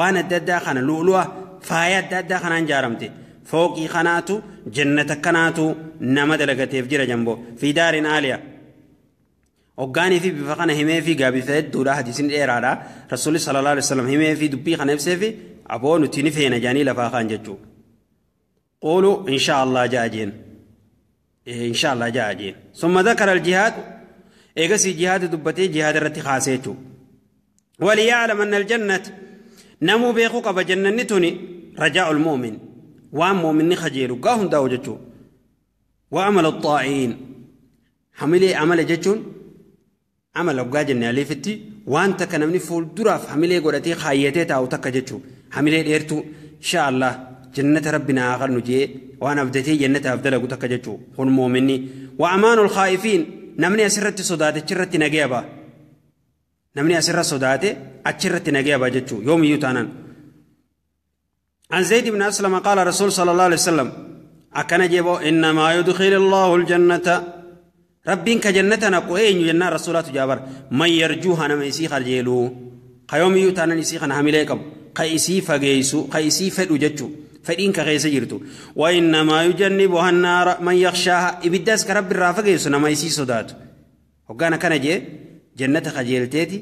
waan adda addaa kana lu'lu'a faaya adda addaa kanaan jaaramte fooqii kanaatu jannata kanaatu nama dalagateef jira jamboo fi daariin aaliya hoggaanii fi bifa kana himee fi gaabifee hedduudha hadiisni dheeraadha rasuulli sallallahu alaihi wasallam himee fi dubbii kana ibsee fi aboo nuti ni feena jaanii lafaa kaan قولوا إن شاء الله جاجين إيه إن شاء الله جاجين ثم ذكر الجهاد إيقسي جهاد دبتي جهاد رتي خاسيتو وليعلم أن الجنة نمو بيخوك بجنة نتني رجاء المؤمن وام مؤمن خجيرو قاهم داو جتو وعمل الطاعين حملي عمل جتون عمل أبقى جنة لفتي وانت كنمني فول دراف حملي قولتي خايتي تاو تكا جتو hamilee dheertu insha Allah jannata rabbi naa qalnu jee waan abdatee jannataaf dalagu takka jechuu kun moominni wa amaanul khaa'ifiin namni asirratti sodaate achirratti nagee abaa namni asirra sodaate achirratti nagee abaa jechuu yoomiyyuu taanan عن زيد بن أسلم قال رسول صلى الله عليه وسلم أكن جيبو إنما يدخل الله الجنة ربين كجنتنا قوين جنة رسولات جابر من يرجوها نميسيخ الجيلو قيوم يوتانا نسيخا نحمليكم قيسي فقيسو قيسي فدو جتشو فدين كغيس جرتو وإنما يجنبها النار من يخشاها إبداس كرب الرافقيسو نما يسي صداتو وقانا كان جي جنة خجيلتيتي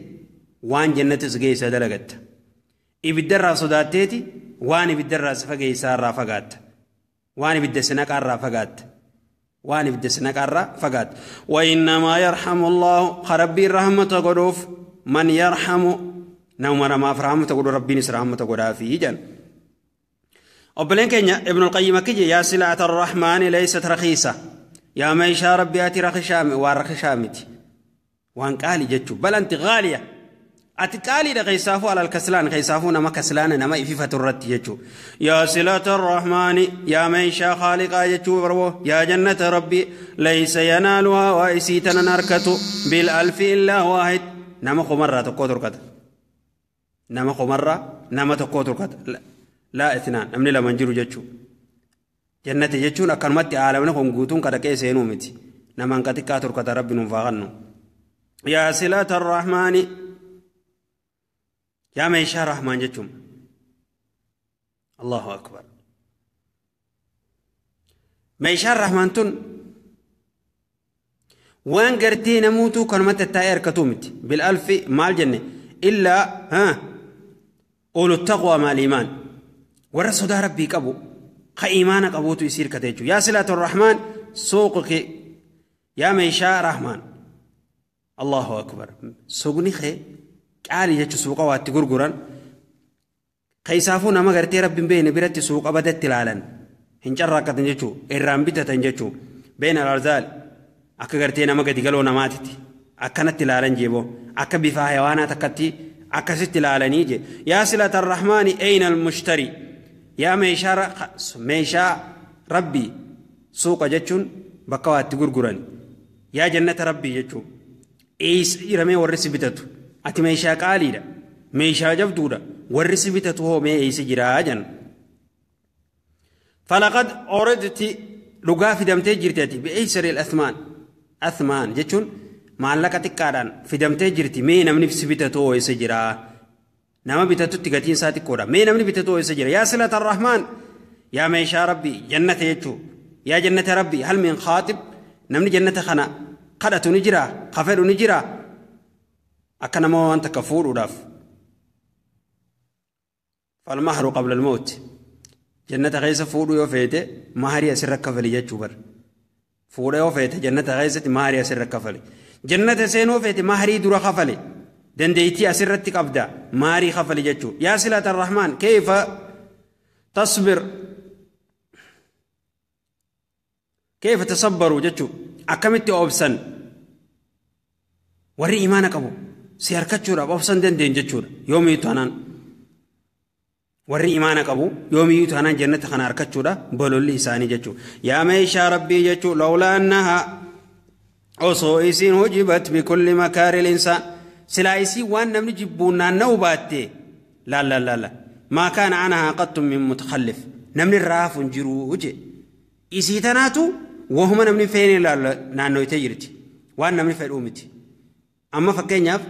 وان جنة سقيسة دلقت إبدرا صداتيتي وان إبدرا سفقيسا رافقات وان إبدسنا كار رافقات وان إبدسنا كار رافقات وإنما يرحم الله خربي الرحمة قروف من يرحم nama namaaf raamata godhu rabbiin is raamata godhaafi jedhan obboleen keenya ibnul qayyim akki je yaa silaata arrahmaani leysat rakiisa yaa meeshaa rabbi ati rakishaami waan rakishaa waan qaalii jechuu balanti qaaliya ati qaaliidha keessaafuu alal kaslaan keessaafuu nama kaslaana nama ififatu irratti jechuu yaa silata arrahmaani yaa meeshaa khaaliqaa jechuu barbo yaa jannata rabbi leysa yanaaluhaa waa isii tanan harkatu bil alfi illaa waahid nama komarraa tokko turkata nama qomarra nama tokkoo turkata laa itnaan namni laman jiru jechuu jannati jechuun akkanumatti aalamna kun guutuun kadhaqee seenuu miti namaan ka xiqqaa turkata rabbi nuuf waaqannu yaa silata arrahmaani yaa meeshaa rahmaan jechuun allahu akbar meeshaan rahmaan tun waan gartee namuutu kanumatti taa'ee harkatuu miti bil'alfi maal jenne illaa haa أولو التقوى مع الإيمان ورا صدا ربي قبو خا إيمان قبوتو يسير كتيجو يا صلة الرحمن سوقك يا ميشاء رحمن الله أكبر سوقني خي قالي جتش سوقا واتي غرغران خيسافو نما غرتي ربي بين برت سوقا بدت لالن hincarraaqatan jechuu irraan bitatan jechuu beena larzaal akka gartee nama gadi galoo namaatiti akkanatti ilaalan jeeboo akka bifa hayawaanaa takkatti أكست لالني جي يا سلة الرحمن أين المشتري يا ميشا ميشا ربي سوق جتشون بقوات تقرقران يا جنة ربي جتشو إيس إرمي ورس بتتو أتي ميشا قالي دا ميشا جفتو دا ورس بتتو هو مي إيس جراجن فلقد أردت لقافي دمتي جرتتي بإيسر الأثمان أثمان جتشون maallaqa xiqqaadhaan fidamtee jirti mee namni si bitatoo ho'isa jira nama bitatutti gatiin isaa xiqqoodha mee namni bitatoo ho'isa jira yaa silata arrahmaan yaa meeshaa rabbii jannate jechuu yaa jannate rabbii hal min khaaxib namni jannate kana kadhatu ni jira kafedhu ni jira akka nama waan takka fuudhuudhaaf falmahru qabla almawti jannata keessa fuudhu yoo feete maharii asirra kafali jechuu bar fuudha yoo feete jannata keessatti maharii asirra kafali jannata seenuu feete mahrii dura kafale dandeeytii asirratti qabda maarii kafale jechuu yaa silata arrahmaan keefa tasbir keefa tasabbaru jechuu akkamitti obsan warri imaana qabu si harkachuudhaaf obsan dandeen jechuudha yoomiyyuu taanaan warri imaana qabu yoomiyyuu taanaan jannata kana harkachuudha bololli isaanii jechuudha yaa meeshaa rabbii jechuu lawlaa annahaa osoo isiin hojibat bikulli makaari linsaa silaa isii waan namni jibbuun naanna'u baatte laallallalla maa kaana anahaa qattu min mutakallif namni irraa hafu hin jiruu je isii tanaatu wahuma namni feene laalla naannoyte jirti waan namni fedhuu miti amma fakkeenyaaf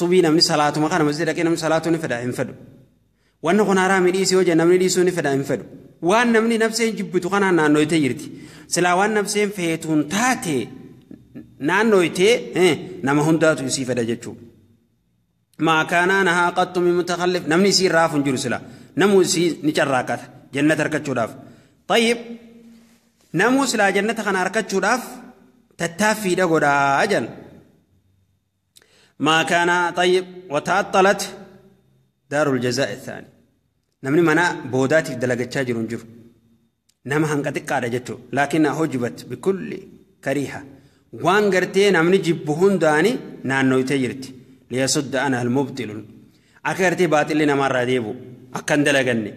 subii namni salaatuma kana masjida dhaqee namni salaatuu ni fedha hin fedhu wanni kun haraami dhiisii hojii namni dhiisuu ni fedha hin fedhu waan namni nabseen jibbitu kanaan naannoytee jirti silaa waan nabseen feetuun taate naannoytee nama hundaatu isii fedha jechuudha. ما كان نها قط من متخلف نمني سي راف جرو سلا نمو سي نچراكات جنة ركچوداف طيب نمو سلا جنة خنا ركچوداف تتافي دا غدا اجن ما كان طيب وتعطلت دار الجزاء الثاني namni mana boodaatiif dalagachaa jiru hin jiru nama hanqa xiqqaadha jechuudha laakiin hojibat bikulli kariha waan gartee namni jibbu hundaani naannoytee jirti liyasudda ana almubtilun akka gartee baaxilli namaarraa deebu akkan dalaganne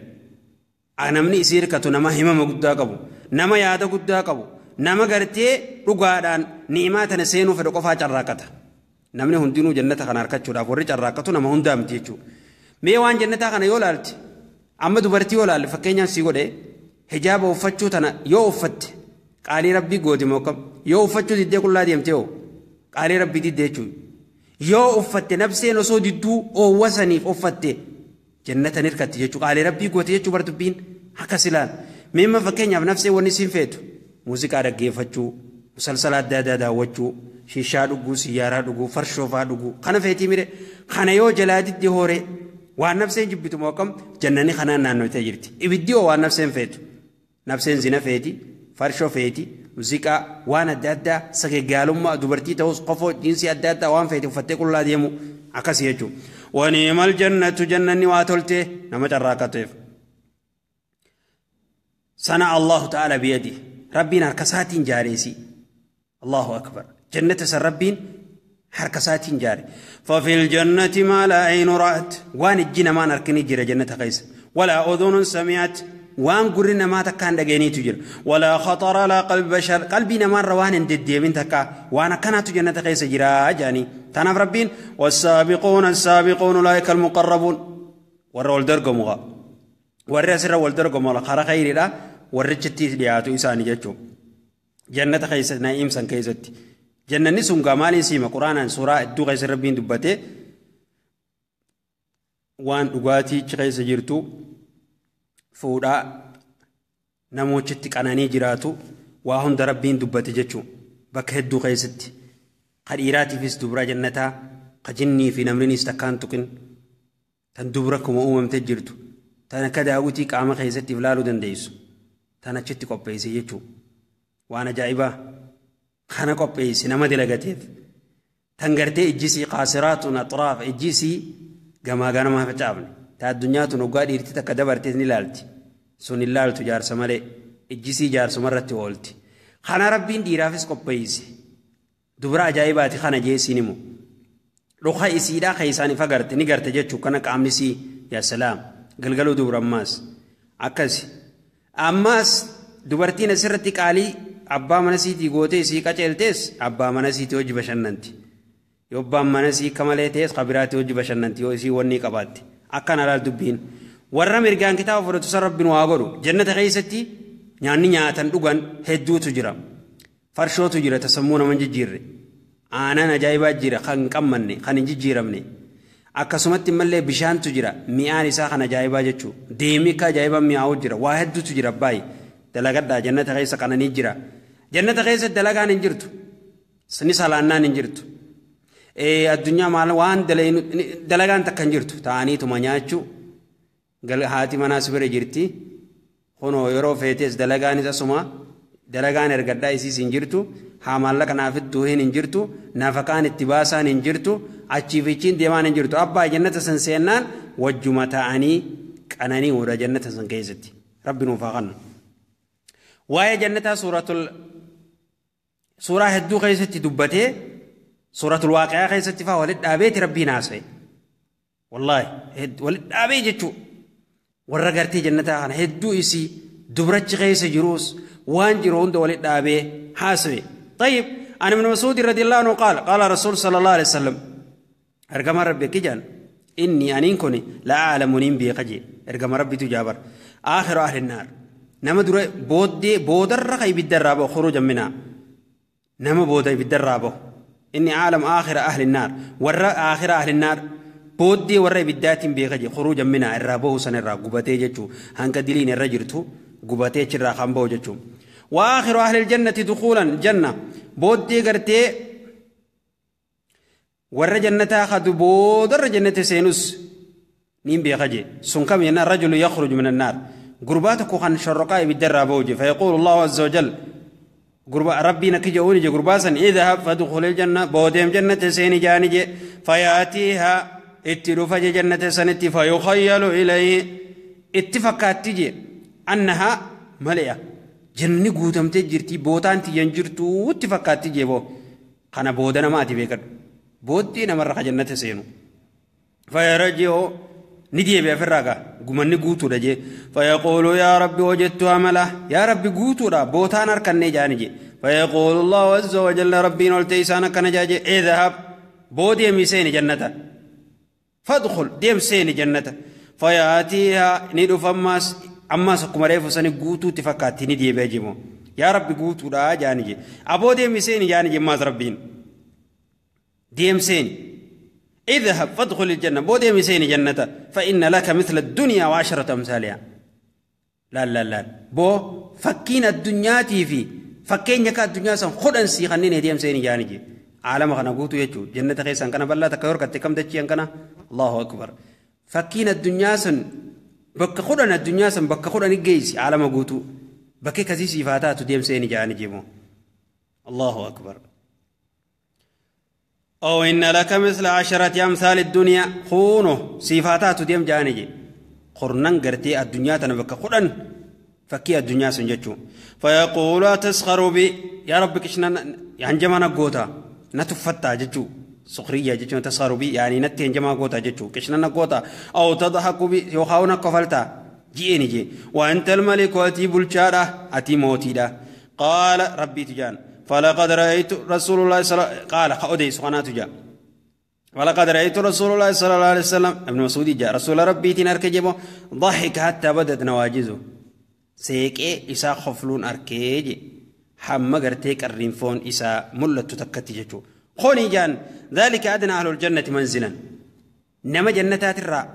namni isii hirkatu nama himama guddaa qabu nama yaada guddaa qabu nama gartee dhugaadhaan ni'imaa tana seenuu fedhe qofaa carraaqata namni hundinuu jannata kana harkachuudhaaf warri carraaqatu nama hundaa miti jechuudha mee waan jannataa kana yoo laalti amma dubartii olaalle fakkeenyaan sii godhe hijaaba uffachuu tana yoo uffatte qaalii rabbii gooti mookam yoo uffachuu diddee qullaa deemte hoo qaalii rabbii diddee jechuudha yoo uffatte nabseen osoo didduu oowwasaniif uffatte jannatan hirkatti jechuudha qaalii rabbii goote jechuudha bardubbiin akkas ilaala mimma fakkeenyaaf nafsee wanni siin feetu muuziqaa dhaggeeffachuu musalsala adda addaa daawwachuu shishaa dhuguu siyyaaraa dhuguu farshoo dhuguu kana feetii mire kana yoo jalaa diddi hooree waan nafseen jibbitu mooqam jannanii kanaan naannotee jirti ibiddi waan nafseen feetu nafseen zina feeti farshoo feeti muuziqaa waan adda addaa sagaggaalummaa dubartii ta'us qofoo dhiinsii adda addaa waan feeti uffattee qullaa deemu akkas jechuudha. ونعم الجنة جنة واتلته نما جراكتف صنع الله تعالى بيده ربنا كسات جاريسي الله أكبر جنة سر ربين حركة جاري ففي الجنة ما لا عين رأت وان الجنة ما نركني جرى جنة قيس ولا أذن سمعت وان قرن ما تكان دقيني تجر ولا خطر على قلب بشر قلبي نمان روان اندد دي من تكا وانا كنا تجنة قيس جرى جاني تناف ربين والسابقون السابقون لايك المقربون ورول درقمها ورأس رول درقم الله خارا خيري لا ورجتي لياتو إساني جاتو جنة قيس نائم سن قيستي jannanni sun gaa maaliin siima quraanaan suuraa hedduu keessa rabbiin dubbatee waan dhugaatiichi keessa jirtu fuudhaa namoochitti qananii jiraatu waa hunda rabbiin dubbate jechuun bakka hedduu keessatti ka dhiiraatiifis dubra jannataa ka jinnii fi namniinis takkaan tuqin tan dubra kuma uumamtee jirtu tan akka daawwitii qaama keessatti ilaaluu dandeessu tan achitti qopheesse jechuun waan ajaa'ibaa. kana qopheessi nama dilagateef tan gartee ijjisii qaasiraatuun axraaf ijjisii gamaa ganamaa facaafne ta addunyaatuun hoggaa dhiirti takka dabartees ni laalti sun hin laaltu jaarsa malee ijjisii jaarsuma irratti oolti kana rabbiin dhiiraafis qopheessi dubra ajaa'ibaati kana jeessiin immoo dhuqa isiidhaa keessaan ifa garte ni garte jechuun kana qaamnisii yaa salaam galgaluu dubra ammaas akkasi ammaas dubartiin asirratti qaalii abbaa mana siitii gootee isii qaceeltees abbaa mana siitii hojii bashannanti yoo abbaan mana sii kamalee ta'es kabiraatti hojii bashannanti yoo isii wanni qabaatti akkan alaal dubbiin warra mirgaan kitaaba fudhatu san rabbiin waa godhu jannata keessatti nyaanni nyaatan dhugan hedduutu jira farshootu jira tasammuu nama jijjiirre aanan ajaa'ibaa jira kan qammanne kan hin jijjiiramne akkasumatti mallee bishaantu jira mi'aan isaa kan ajaa'ibaa jechuudha deemii akka ajaa'ibaa mi'aawu jira waa hedduutu jira baay'ee dalagadhaa jannata keessa qananii jira. jannata keessa dalagaan hin jirtu ni salaannaan hin jirtu addunyaa maal waan dalagaan takka hin jirtu ta'aniituma nyaachuu haati manaas bira jirti kunoo yeroo feetes dalagaanis asuma dalagaan ergadhaa isiis hin jirtu haa maallaqa naafittuu hin hin jirtu nafaqaan itti baasaan hin jirtu achiif ichiin deemaan hin jirtu abbaa jannata san seennaan wajjuma ta'anii qananii hodha jannata san keessatti rabbi nuuf haa kanna waa'ee jannataa suuratul suuraa hedduu keessatti dubbatee suuratul waaqaa keessatti faa walit dhaabeeti rabbiin haasa'e wallaahi walit dhaabee jechuu warra gartee jannataa kana hedduu isii dubrachi keessa jiruus waan jiru hunda walit dhaabee haasa'e طيب عن ابن مسعود رضي الله عنه قال قال رسول صلى الله عليه وسلم ارقم ربي كجان اني انينكني لا اعلم نين بيقجي ارقم ربي تجابر اخر اهل النار نما دور بود بودر خيب الدراب خروجا منها نمو بودي يبدرابو إني عالم آخر أهل النار ورا آخر أهل النار بودي ورا بدات بيغجي خروجا منا الرابو سن الرقبتي جتو هنك دلين الرجرتو قبتي جرا خمبو جتو وآخر أهل الجنة دخولا جنة بودي قرتي ورا جنة أخذ بود جنة سينوس نيم بيغجي سنكم ينا رجل يخرج من النار قرباتك خان شرقاء بالدرابوجي فيقول الله عز وجل قربا ربي نكجوني جي قرباسا اذهب فادخل الجنة بوديم جنة سيني جاني جي فياتيها اتلوف جي جنة سنتي فيخيل إليه اتفقات جي أنها ملئة جنة قوتم تجرتي بوتان تجن جرتو اتفقات جي بو خانا بودنا ما تبكر بودي نمرق جنة سينو فيرجعو ni deebi'ee afirraa gahaa gumanni guutuudha jee fayya qooloo yaa rabbi hojjettu haa mala yaa rabbi isaan akka na jaajee eedahab boo deemisee ni jannata fadhu hol deemsee ni haa ni dhufa ammaas ammaas kuma dheefusanii guutuutti fakkaattii ni deebi'ee jimoo yaa rabbi guutuudhaa jaan ije haa boo deemisee ni jaan maas rabbiin deemsee اذهب فادخل الجنة بودي مسيني جنة فإن لك مثل الدنيا وعشرة أمثالها لا لا لا بو فكين الدنيا تيفي فكين يكا الدنيا سن خد انسي خنين هدي سيني جانجي عالم غنا قوتو يجو جنة خيسان كان بلا تكور كتكم دچي كان الله أكبر فكين الدنيا سن بك خد ان الدنيا سن بك خد ان جيسي عالم قوتو بك كزي صفاتات ديم سيني جانجي مو الله أكبر أو إن لك مثل عشرة أمثال الدنيا خونه صفاتها تديم جانجي قرنان قرتي الدنيا تنبك قرن فكي الدنيا سنجتشو فيقول تسخر بي يا رب كشنا ينجمنا يعني قوتا نتفتا جتشو سخرية جتشو تسخر بي يعني نتي ينجمنا قوتا جتشو كشنا قوتا أو تضحك بي يوخاونا قفلتا جيني جي وأنت الملك وأتي بلشارة أتي موتي قال ربي تجان فلقد رأيت رسول الله صلى قال قودي سخنات جاء ولقد رأيت رسول الله صلى الله عليه وسلم ابن مسعود جاء رسول ربي تنارك جبه ضحك حتى بدت نواجزه سيك إسا خفلون أركيج حما قرتيك قرين فون إسا ملت تكتي جتو خوني جان ذلك أدنى أهل الجنة منزلا نما جنتات الراء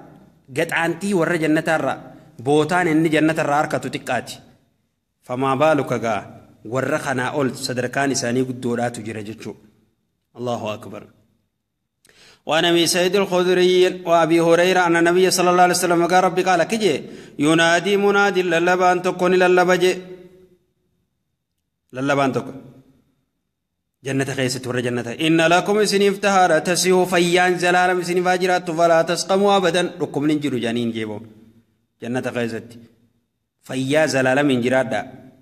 قد عنتي ور جنتات الراء بوتان إن جنة الراء أركة تكاتي فما بالك قاه ورخنا أول صدركان sadarkaan isaanii guddoodhaatu jira jechuudha allahu akbar سيد الخضري وابي هريره ان النبي صلى الله عليه وسلم قال ربي قال كجي ينادي منادي للبا ان تكون للبا جي للبا ان تكون جنة خيسة ورى جنة إن لكم سنين افتهار تسيو فيان زلال سنين فاجرات فلا تسقموا أبدا ركم ننجر جانين جيبو جنة خيسة فيا زلال من جراد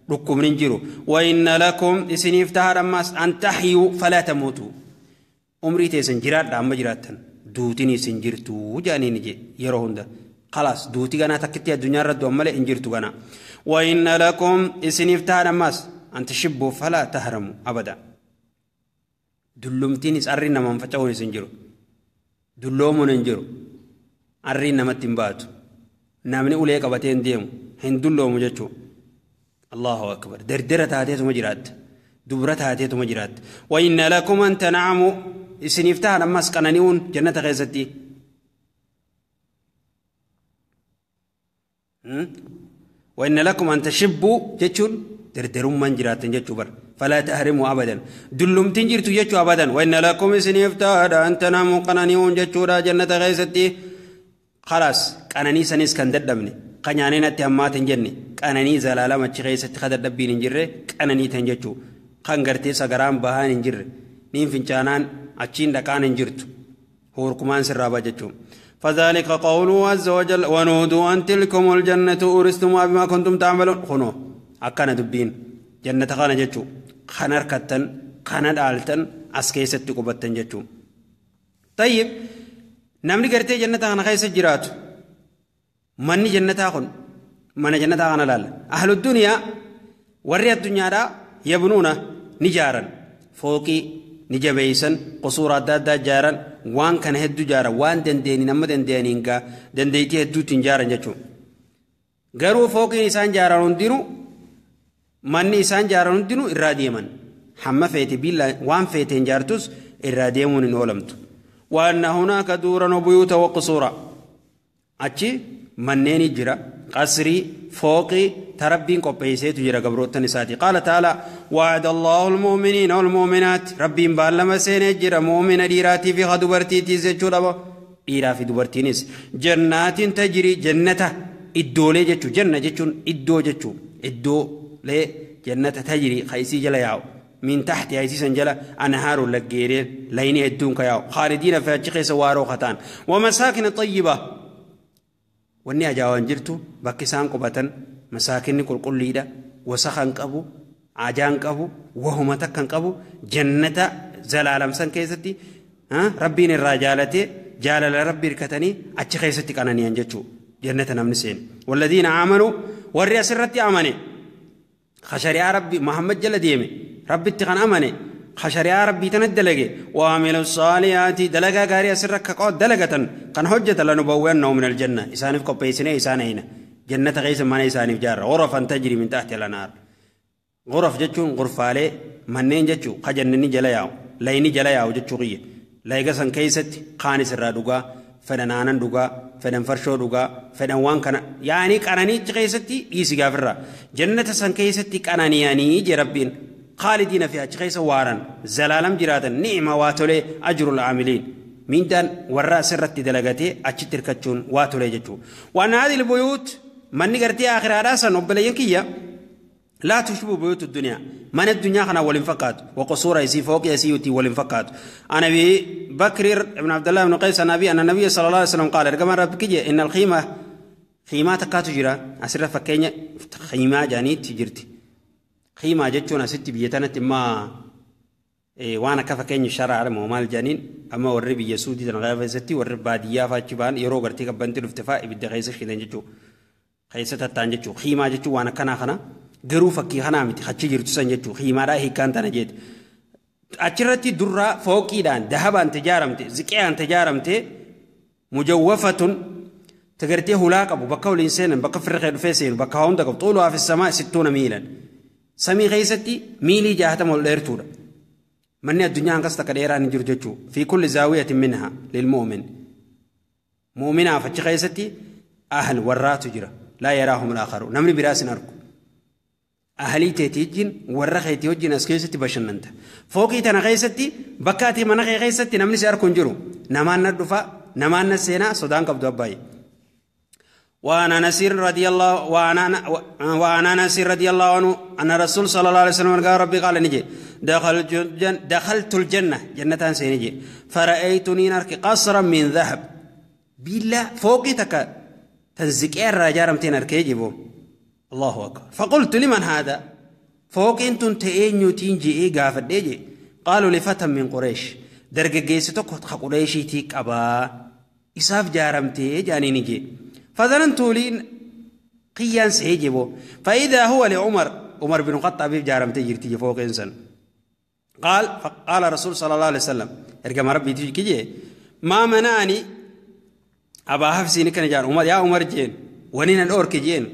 dhukkubni hin jiru wainna lakum isiniif tahaa dhammaas an tahyuu falaa tamuutu umrii teessan jiraadha amma jiraattan duutiin isin jirtuu jaaniin ije yeroo hunda khalaas duutii ganaa takkitti addunyaa irra du'an malee hin jirtu isiniif falaa abada arri namaan faca'uun isin jiru hin jiru namatti hin baatu namni ulee qabatee hin deemu hin الله أكبر دردرة هاتية مجرات دبرة هاتية مجرات وإن لكم أن تنعموا إسن يفتح لما قنانيون جنة غيزتي وإن لكم أن تشبوا جتشون دردرون من جرات جتشو فلا تهرموا أبدا دلهم تنجرتوا جتشوا أبدا وإن لكم إسن يفتح أن تنعموا قنانيون جتشورا جنة غيزتي خلاص قنني سنس كان ددمني qanyaaneenatti hammaatiin jenne qananii zalaalama achi keessatti kada dhabbiin hin jirre qananiitan jechuu kan gartee sagaraan bahaan hin jirre niin fincaanaan achiin dhaqaan hin jirtu hoorkumaan sirraa ba'a jechuudha. فذلك قوله عز وجل ونودوا أن تلكم الجنة أورثتموها بما كنتم تعملون خنو أكنا دبين جنة خانا جتشو خانا ركتن خانا دالتن أسكيست قبتن جتشو طيب نمني قرتي جنة خانا خيس جراتو manni jannataa kun mana jannataa kana laalla ahlu duniyaa warri addunyaadhaa yabnuuna ni jaaran fooqii ni jabeeysan qusuura adda addaa jaaran waan kana hedduu jaaran waan dandeenyiin amma dandeenyiin gaa dandeettii hedduuttiin jaaran jechuudha garuu fooqiin isaan jaaran hundinuu manni isaan jaaran hundinuu irraa deeman hamma feete billa waan feeteen jaartus irraa deemuun hin oolamtu waan na hunaaka duuran buyuuta wa achi منين جرا قصري فوقي تَرَبِّي قبيسيت جرا قبروتن ساتي قال تعالى وعد الله المؤمنين والمؤمنات ربي بالما سين جرا مؤمن ديراتي في خدبرتي تيزچو دبا ديرا في دبرتينس جنات تجري جنته ادولي جچو جنة جَتُّون ادو جچو ادو لي جنة تجري خيسي جلا ياو من تحت هايسي سنجلا أنهار لقيرين لين هدون كياو خالدين فاتشقي سوارو ختان ومساكن طيبة wanni ajaa'ibaan jirtu bakki isaan qubatan masaakinni qulqulliidha wasaqa hin qabu ajaa hin qabu wahuma takka hin qabu jannata zalaalamsan keessatti rabbiin irraa jaalatee jaalala rabbi hirkatanii achi keessatti qananiyan jechuudha jannata namni seenu walladiina amanu warri asirratti amane khashari'aa rabbi muhammad jala deeme rabbitti kan amane خشريا ربي تندلج وعمل الصالحات دلجة غاري سر كقود دلجة كان حجة النوم من الجنة إنسان في قبيسنا إنسان هنا جنة غيس ما إنسان في جار غرفا تجري من تحت النار غرف جتشون غرف عليه منين جتشو خجنني جلاياو ليني غيه جتشوغية لايقسن كيست خانس الرادوغا فنانان دوغا فدن فرشو دوغا فدن وان كان يعني كاناني تقيستي يسي غافرة جنة سن كيستي كاناني يعني جربين خالدين فيها خيس وارا زلالم جرادا نعمة واتولي أجر العاملين من دان ورا سرت دلغتي أجي تركتشون واتولي جتو وأن هذه البيوت من نقرتي آخر هذا نبلا كيّا لا تشبه بيوت الدنيا من الدنيا خنا والانفقات وقصور يسي فوق يسي يسيوتي والانفقات أنا بي بكر ابن عبد الله بن قيس النبي أن النبي صلى الله عليه وسلم قال رقم ربك إن الخيمة خيمات كاتجرا أسرة فكينة خيمة جانيت تجرتي qiimaa jechuun asitti biyya tanatti immaa waan akka fakkeenya sharaa arma maal jedhaniin amma warri biyya suudii tan qaba keessatti warri baadiyyaa faachi ba'an yeroo gartee qabbanti dhufte fa'aa ibidda keessa shiilan jechuudha. Keessa tattaan jechuudha. Qiimaa jechuun waan akkanaa kana garuu fakkii kanaa miti achi jirtu san jechuudha. Qiimaadhaa hiikkaan tana jeeti. Achirratti durraa fooqiidhaan dahabaan tajaaramte ziqeeyaan tajaaramte mujawwafatun tagartee hulaa qabu bakka waliin seenan bakka firqee dhufee seenu bakka hawamta qabu xuuluhaa fi samaa sittuuna miilan. samii keessatti miilii jahatama ol dheertuudha manni addunyaa hanqas takka dheeraan hin jiru jechuu fi kulli zaawiyatin minha lilmu'min mu'minaaf achi keessatti ahal warraatu jira laa yaraahum alaakharu namni biraas hin argu ahalii teetii wajjin warra keetii wajjin as keessatti bashannanta fooqii tana keessatti bakkaatii mana kee keessatti namni si arku hin jiru namaan na dhufa namaan na seenaa sodaan qabdu abbaay'ee وانا نسير رضي الله وانا وانا نسير رضي الله عنه ان الرسول صلى الله عليه وسلم قال ربي قال نجي دخلت الجنة دخلت الجنة جنة سينجي فرأيتني نارك قصرا من ذهب بلا فوقي تك تنزكي رجارم متين أركيجبو الله أكبر فقلت لمن هذا فوق انتم تأين تنجي إيه قافد ديجي قالوا لفتى من قريش درق جيستك قريشي تيك أبا إساف جارمتي إيه جاني نجي فظننت لي قيان سيجبو فإذا هو لعمر عمر بن الخطاب جارم تجي تجي فوق إنسان قال فقال رسول صلى الله عليه وسلم ارقم ربي تجي كجي ما مناني أبا حفصي نكن جار عمر يا عمر جين ونين الأور كجين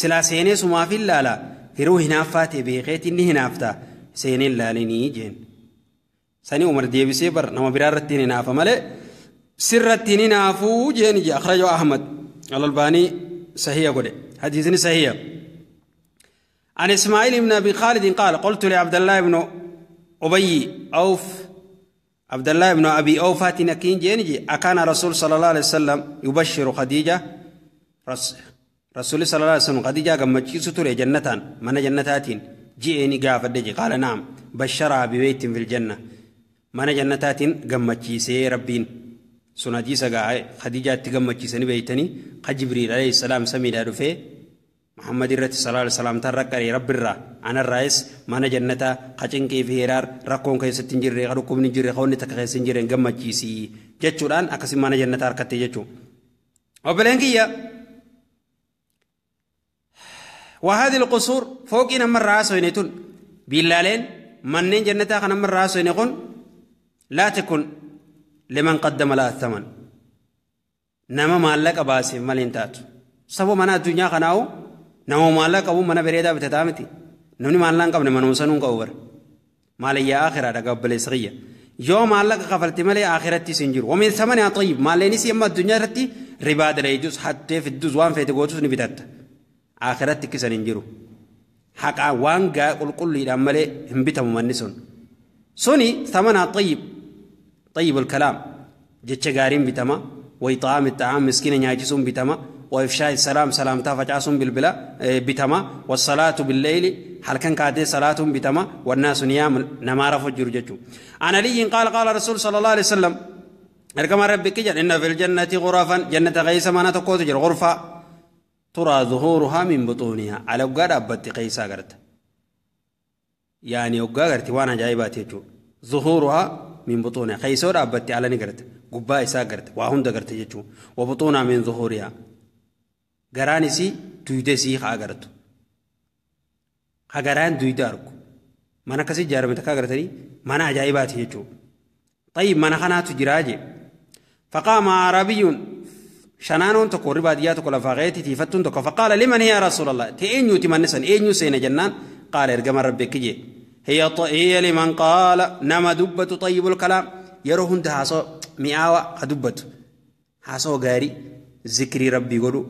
سلا سيني سما في اللالا هرو هنا فاتي بيغيت إني هنا فتا سيني لاليني جين سني عمر ديبسي بر نما برارتيني نافا ملي سرتيني نافو جين جي أخرجه أحمد الألباني صحيح قد حديثني صحيح عن إسماعيل بن أبي خالد قال قلت لعبد الله بن أبي أوف عبد الله بن أبي أوف هاتنا جيني جي أكان رسول صلى الله عليه وسلم يبشر خديجة رسول صلى الله عليه وسلم خديجة قم قمت تري جنة من جنة جنتاتين جئني قاف الدجي قال نعم بشرها ببيت في الجنة من جنة قم مجيسي ربين Sunna Hadiza gaa'e Khadijaatti gammachiisan beektanii Qajiibriil Alayheessa alaamsa miidhaa dhufee Muhammadiirratti salaalee salaamtaan rakkarii rabbirraa ana rri'aas mana jannataa qacanqeefi heeraa rakkoon keessatti hin jirree qadukubni hin jirree qonni takka keessa hin jirree gammachiisi jechuudhaan akkasuma mana jannataa harkattee jechuudha. obbelenkiyyaa waaha adii lukkuu suur fooqii namarraa haasofnee tun biillaaleen manneen jannataa kanammarraa haasofnee kun laate kun. لمن قدم لها الثمن نما مالك باسي مالين تاتو سبو منا الدنيا خناو نما مالك أبو منا بريدا بتتامتي نمني مالان قبل من وسنون قوبر مالي يا آخرة قبل صغية يوم مالك قفلت مالي آخرتي سنجر ومن ثمن طيب مالي نسي أما الدنيا رتي ربا دريدوس حتى في الدوز وان في تقوتوس نبتت آخرتي كسن حقا وان قا قل قل إلى مالي انبتا ممنسون سوني ثمن طيب طيب الكلام جتش قارين بتما وإطعام الطعام مسكين نياجسون بتما وإفشاء السلام سلام تافجاسون بالبلا آه، بتما والصلاة بالليل هل كان كاتي صلاة بتما والناس نيام نمارف الجرجتو عن علي قال قال رسول صلى الله عليه وسلم اركم ربك جل إن في الجنة غرفا جنة غيس ما نتقوت غرفة ترى ظهورها من بطونها على وقار أبت قيسا قرت يعني وقار وانا جايبات ظهورها من بطونها خيسور أبتي على نقرت قباء إساء قرت وهند قرت جتشو وبطونها من ظهورها قرانسي تويدسي خا قرت خا قران دويدارك mana kasi jaaramte akka agartanii mana ajaa'ibaati jechuudha. Tayyib mana kanaatu jiraa jee. Faqaama Arabiyyuun shanaanoon tokko warri baadiyyaa tokko lafaa qabeetti tiifattuun tokko faqaala liman yaa rasuulallah ta'e eenyuuti manni san eenyu seena jennaan qaala ergama rabbeekki jee. هي هي لمن قال نما دبت طيب الكلام يروهن هاسو مئاوة هدبت حاسو غاري ذكري ربي غدو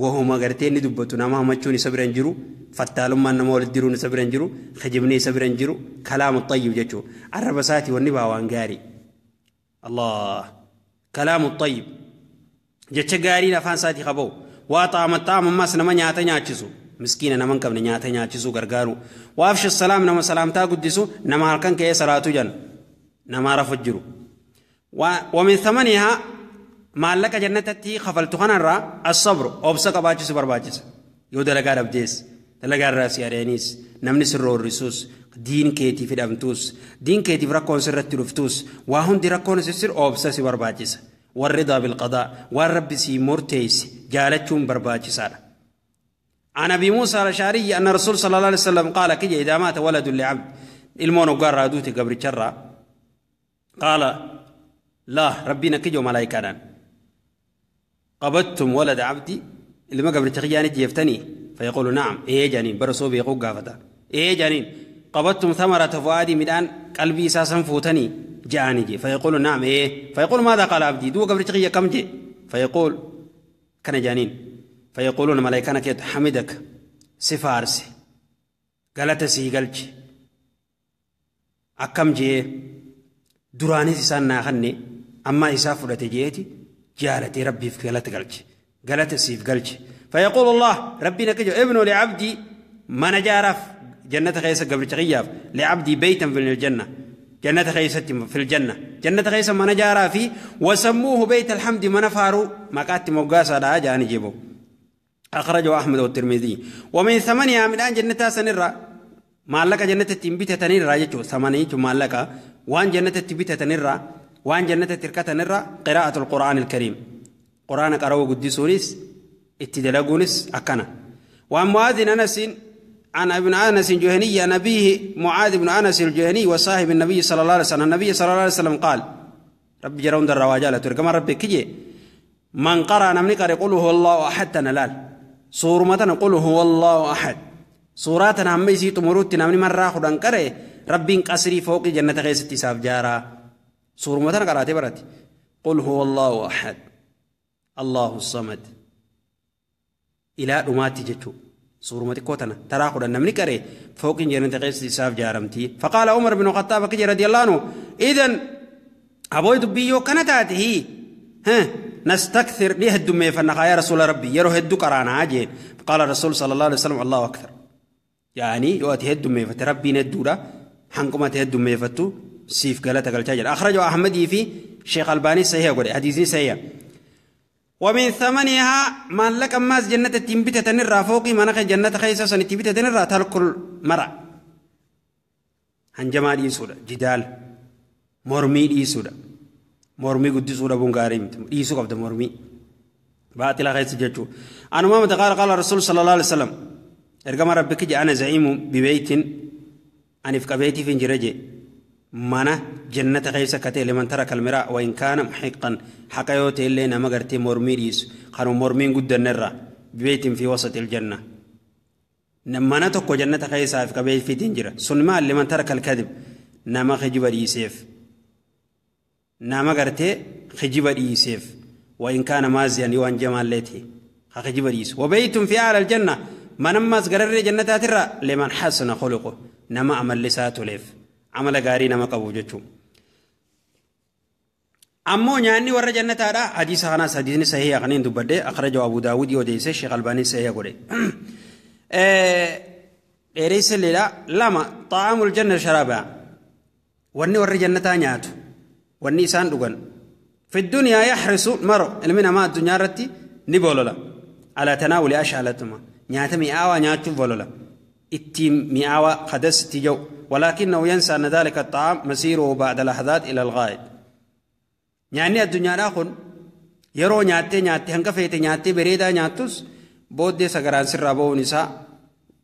وهم غرتين دبت نما همچون صبرن جرو فتالما نما ولديرون صبرن جرو خجبني صبرن جرو كلام الطيب جچو عرب ساتي ونبا وان غاري الله كلام الطيب جچ غاري نفان ساتي خبو واطعم الطعم ما سنما نياتا نياتشو مسكينة نمان ياتي يا تشيسو غرغارو وافش السلام نما تا قدسو نما هلكن كي سراتو جن نما رفجرو ومن ثمنها ما لك جنة تي خفلت خنرا الصبر أبسك باجس برباجس يودا لغار أبديس لغار راسي أرينيس نمني سرور رسوس diin keetiif hidhamtuus diin keetiif rakkoon sirratti dhuftuus waa hundi rakkoon sissir oobsa si barbaachisa warri والرضا بالقضاء والرب سي مرتيس جالتهم jaalachuun barbaachisaadha عن أبي موسى الأشعري أن الرسول صلى الله عليه وسلم قال كي إذا مات ولد لعبد المونو قرر دوتي قبر شرا قال لا ربنا كجو ملايكانا قبضتم ولد عبدي اللي ما قبل تخياني جيفتني فيقول نعم إيه جانين برسو بيقوق قافتا إيه جانين قبضتم ثمرة فؤادي من أن قلبي أساسا فوتني جاني جي فيقول نعم إيه فيقول ماذا قال عبدي دو قبل تخيا كم جي فيقول كان جانين فيقولون ملائكانا كيت حمدك سفارسي غلطسي غلج أكم جي دراني سان ناخني أما إسا فلت جيتي جالتي ربي في غلط غلج غلطسي في غلج فيقول الله ربي نكجو ابن لعبدي ما نجارف جنة خيسة قبل تغياف لعبدي بيتا في الجنة جنة خيسة في الجنة جنة خيسة ما نجارا وسموه بيت الحمد منفارو نفارو ما قاتم وقاسا لا جاني جيبو أخرجه أحمد والترمذي ومن ثمانية من أن جنة سنرة مالك جنة تنبيت تنرة يجو ثمانية مالك وأن جنة تنبيت تنرة وأن جنة تركة تنرة قراءة القرآن الكريم قرآن قرأه قدسونيس اتدلقونيس أكنا وأن مؤذن أنس عن ابن أنس الجهني نبيه معاذ بن أنس الجهني وصاحب النبي صلى الله عليه وسلم النبي صلى الله عليه وسلم قال رب جرون در رواجالة تركما ربي كجي من قرأ نمني قرأ يقول هو الله أحد تنلال suurumatan qul huwa allaahu ahad suuraataan hamma isii xumuruutti namni marraa kudhan qare rabbiin qasrii fooqii jannata keessatti isaaf jaaraa suurumatan qaraatee barate qul huwa allaahu ahad allaahu samad ilaa dhumaatti jechuudha سورة كوتنا ترى خدا نمني كري فوق جنة قيس ساف جارمتي فقال عمر بن الخطاب كجي رضي الله عنه إذن أبوي دبيو كانت هي ها نستكثر ليه الدم فنقا يا رسول ربي يروه الدو قرانا عاجين قال الرسول صلى الله عليه وسلم الله أكثر يعني يؤتي الدمية ربي ندورة حنكما تهد الدمية فتو سيف قالتك تاجر أخرجه أحمد في شيخ الباني صحيح قولي حديثي صحيح ومن ثمنها ما لك أماز جنة تنبت تنرى فوقي مناخ جنة خيسة سنة تنبت تنرى تلك المرأة هنجمال إيسودة جدال مرمي إيسودة mormii guddisuu dhabuun gaarii miti dhiisuu qabda mormii baatila keessa jechuudha anuma mata qaala qaala rasuul sallallahu alaihi wasallam ergama rabbi kija ana za'imu bibeeytin anif qabeetiif hin jira je mana jannata keessa akka ta'e liman tara kalmiraa wa in kaana muhiqqan haqa yoo ta'e illee nama gartee mormii dhiisu kanuma mormiin guddanne irraa bibeeytin fi wasati iljanna mana tokko jannata keessaaf qabeetiif hin jira sun maal liman tara kalkadib nama kijiba dhiiseef. nama gartee kijiba dhiiseef وإن كان مازيا يوان جمال ليتي خخجي بريس وبيت في أعلى الجنة من أمس قرر جنة أترى لمن حسن خلقه نما عمل لساته ليف عمل قاري نما قبو جتشو أمو نياني ور جنة أرى حديث خناس حديث صحيح أغنين دبادة أخرجه أبو داود يوديس الشيخ الباني صحيح قولي إريس الليلة لما طعام الجنة شرابا ورني ور جنة wanni isaan dhugan fi ddunyaa yaxrisu maro ilmi namaa addunyaa irratti ni bolola alaa tanaawuli ashaalatuma nyaata mi'aawaa nyaachuuf bolola ittiin mi'aawaa hadas itti jau walaakinnahu yansa anna daalika aطacaam masiiruhu bacda lahdaat ila algaa'ib nyaanni addunyaadhaa kun yeroo nyaattee nyaattee hanga feete nyaattee bareedaa nyaattus booddee sagaraan sirraa ba'uun isaa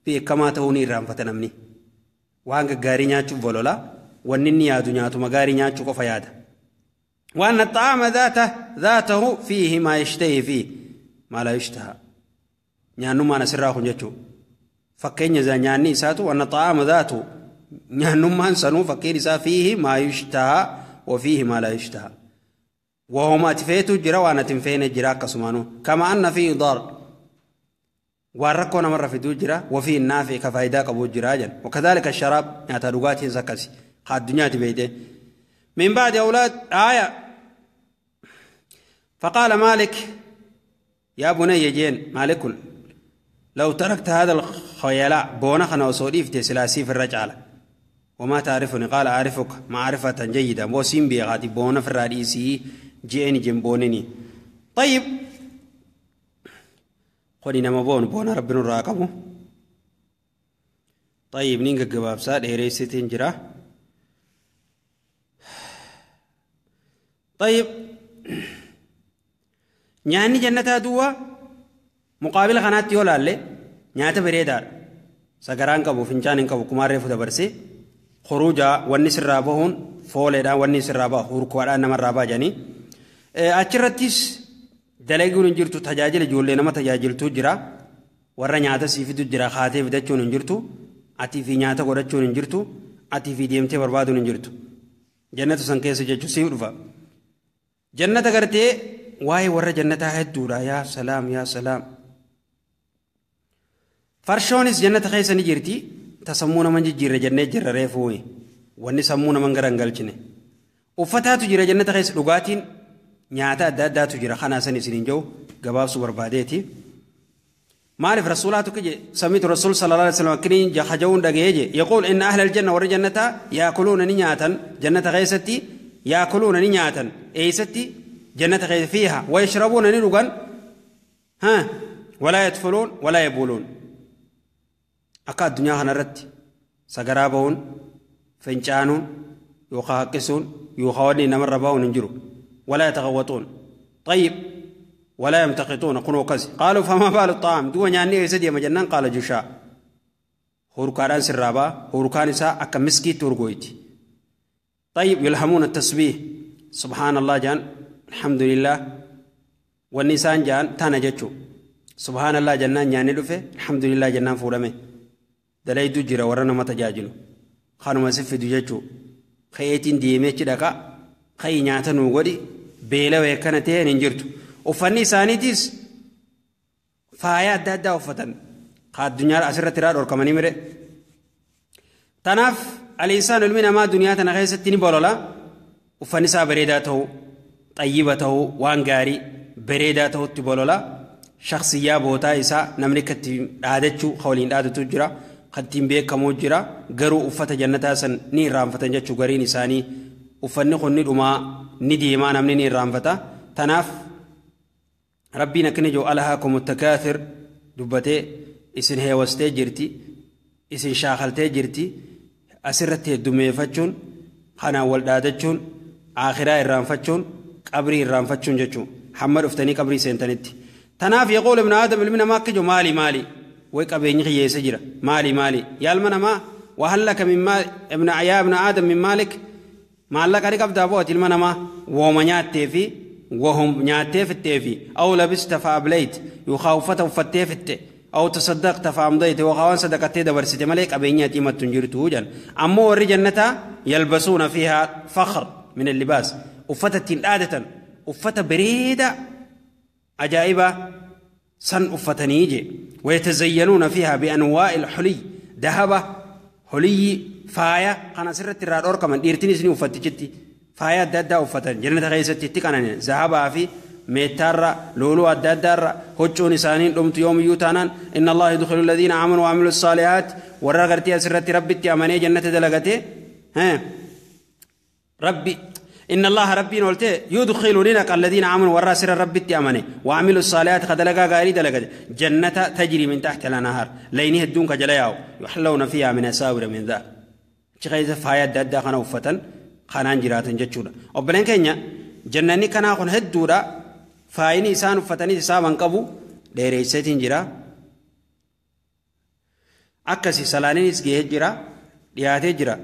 beekamaa ta'uu irraanfata namni waan gaggaarii nyaachuuf bolola wanni inni yaadu nyaatuma gaarii nyaachuu qofa yaada وأن الطعام ذاته ذاته فيه ما يشتهي فيه ما لا يشتهى نعنو ما نسراه جاتو فكين يزا ساتو وأن الطعام ذاته نعنو ما نسنو فكين يزا فيه ما يشتهى وفيه ما لا يشتهى وهو ما تفيتو جرا وانا تنفين جرا كسمانو كما أن فيه ضار واركونا مرة في دو جرا وفيه النافع كفايدا قبو جراجا وكذلك الشراب نعتا لغاتي زكاسي خاد دنيا تبيته من بعد أولاد آية فقال مالك يا بني جين مالك لو تركت هذا الخيلاء بونخنا وصوليف سلاسي في الرجعلة وما تعرفني قال أعرفك معرفة جيدة موسين بي غادي بونا في الرئيسي جيني جنبونني طيب قولي نما بون بونا ربنا راقبه طيب نينك قباب ساد إيريسي تنجرة طيب nyaanni jannataa duwwaa muqaabila kanaatti yoo laalle nyaata bareedaadha sagaraan qabu fincaan hin qabu kumaarree futa barsee khuruujaa wanni sirraa bahuun fooleedhaan wanni sirraa ba'a hurkuwaadhaan namarraa ba'a jedhanii achirrattis dalaguun hin jirtu tajaajila ijoollee nama tajaajiltuu jira warra nyaata siifitu jira kaatee fidachuun hin jirtu atii fi nyaata godhachuun hin jirtu atii fi deemtee barbaaduun hin jirtu jannatu san keessa jechuun sii dhufa jannata gartee واي ور جنة هدورا يا سلام يا سلام فرشونس جنة خيس نجرتي تسمونا من جير جنة جر ريفوي وني سمونا من غرانغلچني uffataa tu jira jannata keessa dhugaatiin nyaata adda addaatu jira kanaa san isiniin jiru gabaabsu barbaadeeti maaliif rasuulaatu kije samiitu rasuul sallallahu alaihi wasallam akkiniin hajawuun dhaga'ee je yaquul inna ahla aljanna warri jannataa yaakuluuna ni nyaatan jannata keessatti yaakuluuna ni nyaatan eeysatti جنة غير فيها ويشربون نلقا ها ولا يدفلون ولا يبولون أقا الدنيا خنرت سقرابون فنشانون يوخاكسون يوخاوني نمر رباون انجرو ولا يتغوطون طيب ولا يمتقطون قنو قزي قالوا فما بال الطعام دو يعني يسد مجنن قال جوشا هوركاران سرابا هوركان سا اك مسكي تورغويتي طيب يلهمون التسبيح سبحان الله جان alhamdulillah wanni isaan ja'an tana jechuu subhaanallah jennaan nyaanni dhufe alhamdulillah jennaan fuudhame dalaydu jira warra nama tajaajilu kanuma si fidu jechuu kayeetiin deemeechi dhaqa kayi nyaata nuu godhi beela weekkana ta'een hin jirtu uffanni isaaniitiis faaya adda addaa uffatan ka addunyaa asirratti irraa dhorkamanii mire tanaaf aliisaan ilmi namaa duniyaa tana keessatti ni bolola uffanni isaa bareedaa ta'uu xayyiba ta'uu waan gaarii bareedaa ta'utti bolola shaksiyyaa bootaa isaa namni kattiin dhaadachuu waliin dhaadatu jira kattiin beekamuu jira garuu uffata jannataa san ni irraanfatan jechuu gariin isaanii uffanni kun ni dhumaa ni deemaa namni ni irraanfata tanaaf rabbiin akkini jiru alhaakum takaathir dubbatee isin heewastee jirti isin shaakaltee jirti asirratti heddumeeffachuun kanaan wal dhaadachuun akhiraa irraanfachuun qabrii irraanfachuun jechuun hamma dhuftanii qabrii seentanitti tanaaf yaquul ibnu aadam ilmi namaa akka jiru maali maali way qabeenyi hiyyeessa jira maali maali yaalma namaa wahallaka ibna ayaa ibna aadam min maalik maallaqa ni qabdaa bo'ooti ilma namaa wooma nyaattee fi وهم نياتي في التيفي أو لبست فأبليت يخاوفت وفتي في التي أو تصدقت فأمضيت وخوان صدقتي دبرستي ملك أبيني تيمة تنجر توجل أمو وري جنة يلبسون فيها فخر من اللباس uffatattiin dhaadatan uffata bareedaa ajaa'ibaa san uffatanii jee wayatazayyanuuna fiihaa bianwaa'i ilxuliy dahaba holiyyi faaya kan asirratti irraa dhorkaman dhiirtiin isinii uffattichitti faaya adda addaa uffatan jannata keessatti itti qananiin zahabaa fi meettaarra looluu adda addaarra hoccuun isaaniin dhumtu yoomiyyuu taanaan inna allaha yudkhilu alladhiina aamanu waamilu saalihaat warra agartii asirratti rabbitti amanee jannata dalagatee rabbi إن الله ربي نولته يدخل لنك الذين عملوا وراسر الرب التأمنه وعملوا الصالحات قد لقى غاري دلقى جنة تجري من تحت الأنهار لينه الدون كجلياو يحلون فيها من أساور من ذا شخيز فايات دادا خانا وفتن خانان جراتن جتشونا وبلن كينيا جنة كنا خن هدورا فايني إسان وفتني إسان وانقبو ديريستين جرا أكسي سلانين إسجيه جرا dhiyaatee jira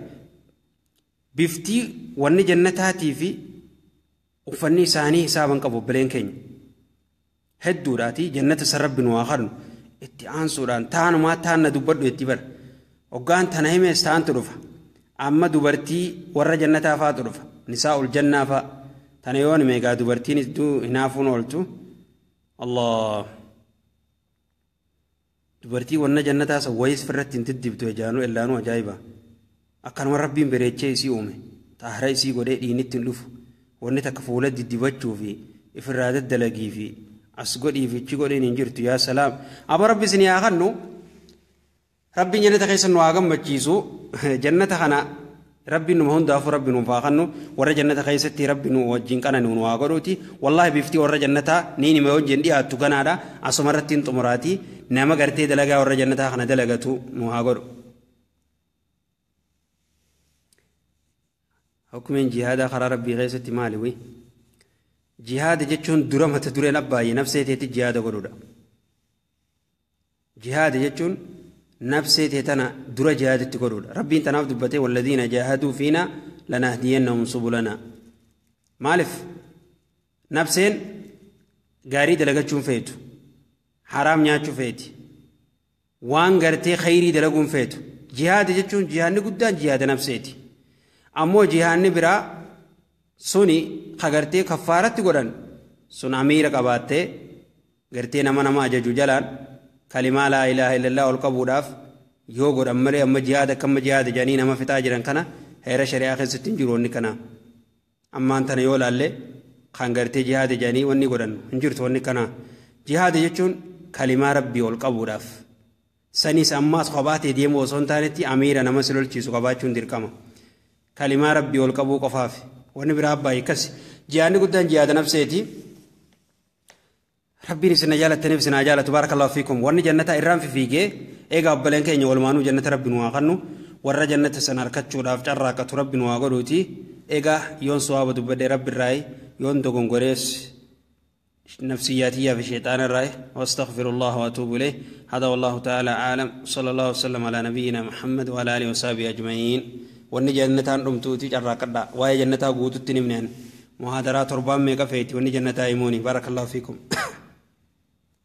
biftii wanni jannataatii fi uffanni isaanii hisaaban qabu obboleen keenya hedduudhaatii jannata san rabbi nu waakannu itti aansuudhaan taanumaa taanna dubbadhu itti bara hoggaan tana himees taantu dhufa amma dubartii warra jannataa faatu dhufa nisaa ol jannaa fa'a tana yoon meegaa dubartiin hinaafuun ooltu allah dubartii wanna jannataa san wayis firratti hin tiddibtu ejaanuu ellaanuu ajaa'ibaa akkanuma rabbiin bareechee isii uume xaahara isii godhee dhiinitti hin dhufu wanni takka fuula diddibachuu fi ifirraa daddalagii fi as godhiif ichi godhiin hin jirtu yaa salaam aba rabbi isin yaa kannu rabbiin jannata keessa nu haa gammachiisu jannata kana rabbiin numa hundaafuu rabbi nuuf haa kannu warra jannata keessatti rabbi nu wajjin qanani nu haa godhuuti wallahi biftii warra jannataa nii nima wajjin dhiyaattu ganaadha asuma irratti hin xumuraatii nama gartee dalagaa warra jannataa kana dalagatu nu haa godhu hukumeen jihada karaa rabbii keessatti maaliwi Jihada jechuun dura mata dureen abbaayyee nafsee teetti jihada godhudha Jihada jechuun nafsee tee tana dura jihaadatti godhudha rabbiin tanaaf dubbatee walladhiina jaahaduu fiina lanahdiyannahum subulana maaliif nafseen gaarii dalagachuun feetu haraam nyaachuu feeti waan gartee khayrii dalaguun feetu Jihada jechuun jihaadni guddaan jihaada nafseeti ammoo jihaanni biraa suni kagartee kaffaaratti godhan sun amiira qabaattee gartee nama nama ajaju jalaan kalimaa laa ilaaha illallaa ol qabuudhaaf yoo godhan malee amma jihaada akka amma jihaada jedhanii nama fixaa jiran kana heera shari'aa keessatti hin jiru wanni kana ammaan tana yoo laalle kan gartee jihaada jedhanii wanni godhan hin jirtu wanni kana jihaada jechuun kalimaa rabbii ol qabuudhaaf saniis ammaas kophaa deemu osoo hin taanetti amiira nama silolchiisu qabaachuun dirqama. kalimaa rabbii ol qabuu qofaaf wanni biraa abbaa hiikas jiyaanni guddaan jiyaata nafseeti rabbiin isin jaalataniif isin jaalatu baarakallahu fiikum wanni jannata irraan fiigee eegaa obboleen keenya olmaanuu jannata rabbi nuwaa kannu warra jannata san harkachuudhaaf carraaqatu rabbi nuwaa godhuuti eegaa yoon sawaaba dubbadhee rabbi irraayi yoon dogongorees نفسياتية في شيطان الرأي واستغفر الله واتوب إليه هذا والله تعالى عالم صلى الله وسلم على نبينا محمد وعلى آله وصحبه أجمعين wanni jannataan dhumtuuti carraaqadhaa waa'ee jannataa guututti nimneen muhaadaraa torbaan meeqa feeti wanni jannataa himuuni baarakallahu fiikum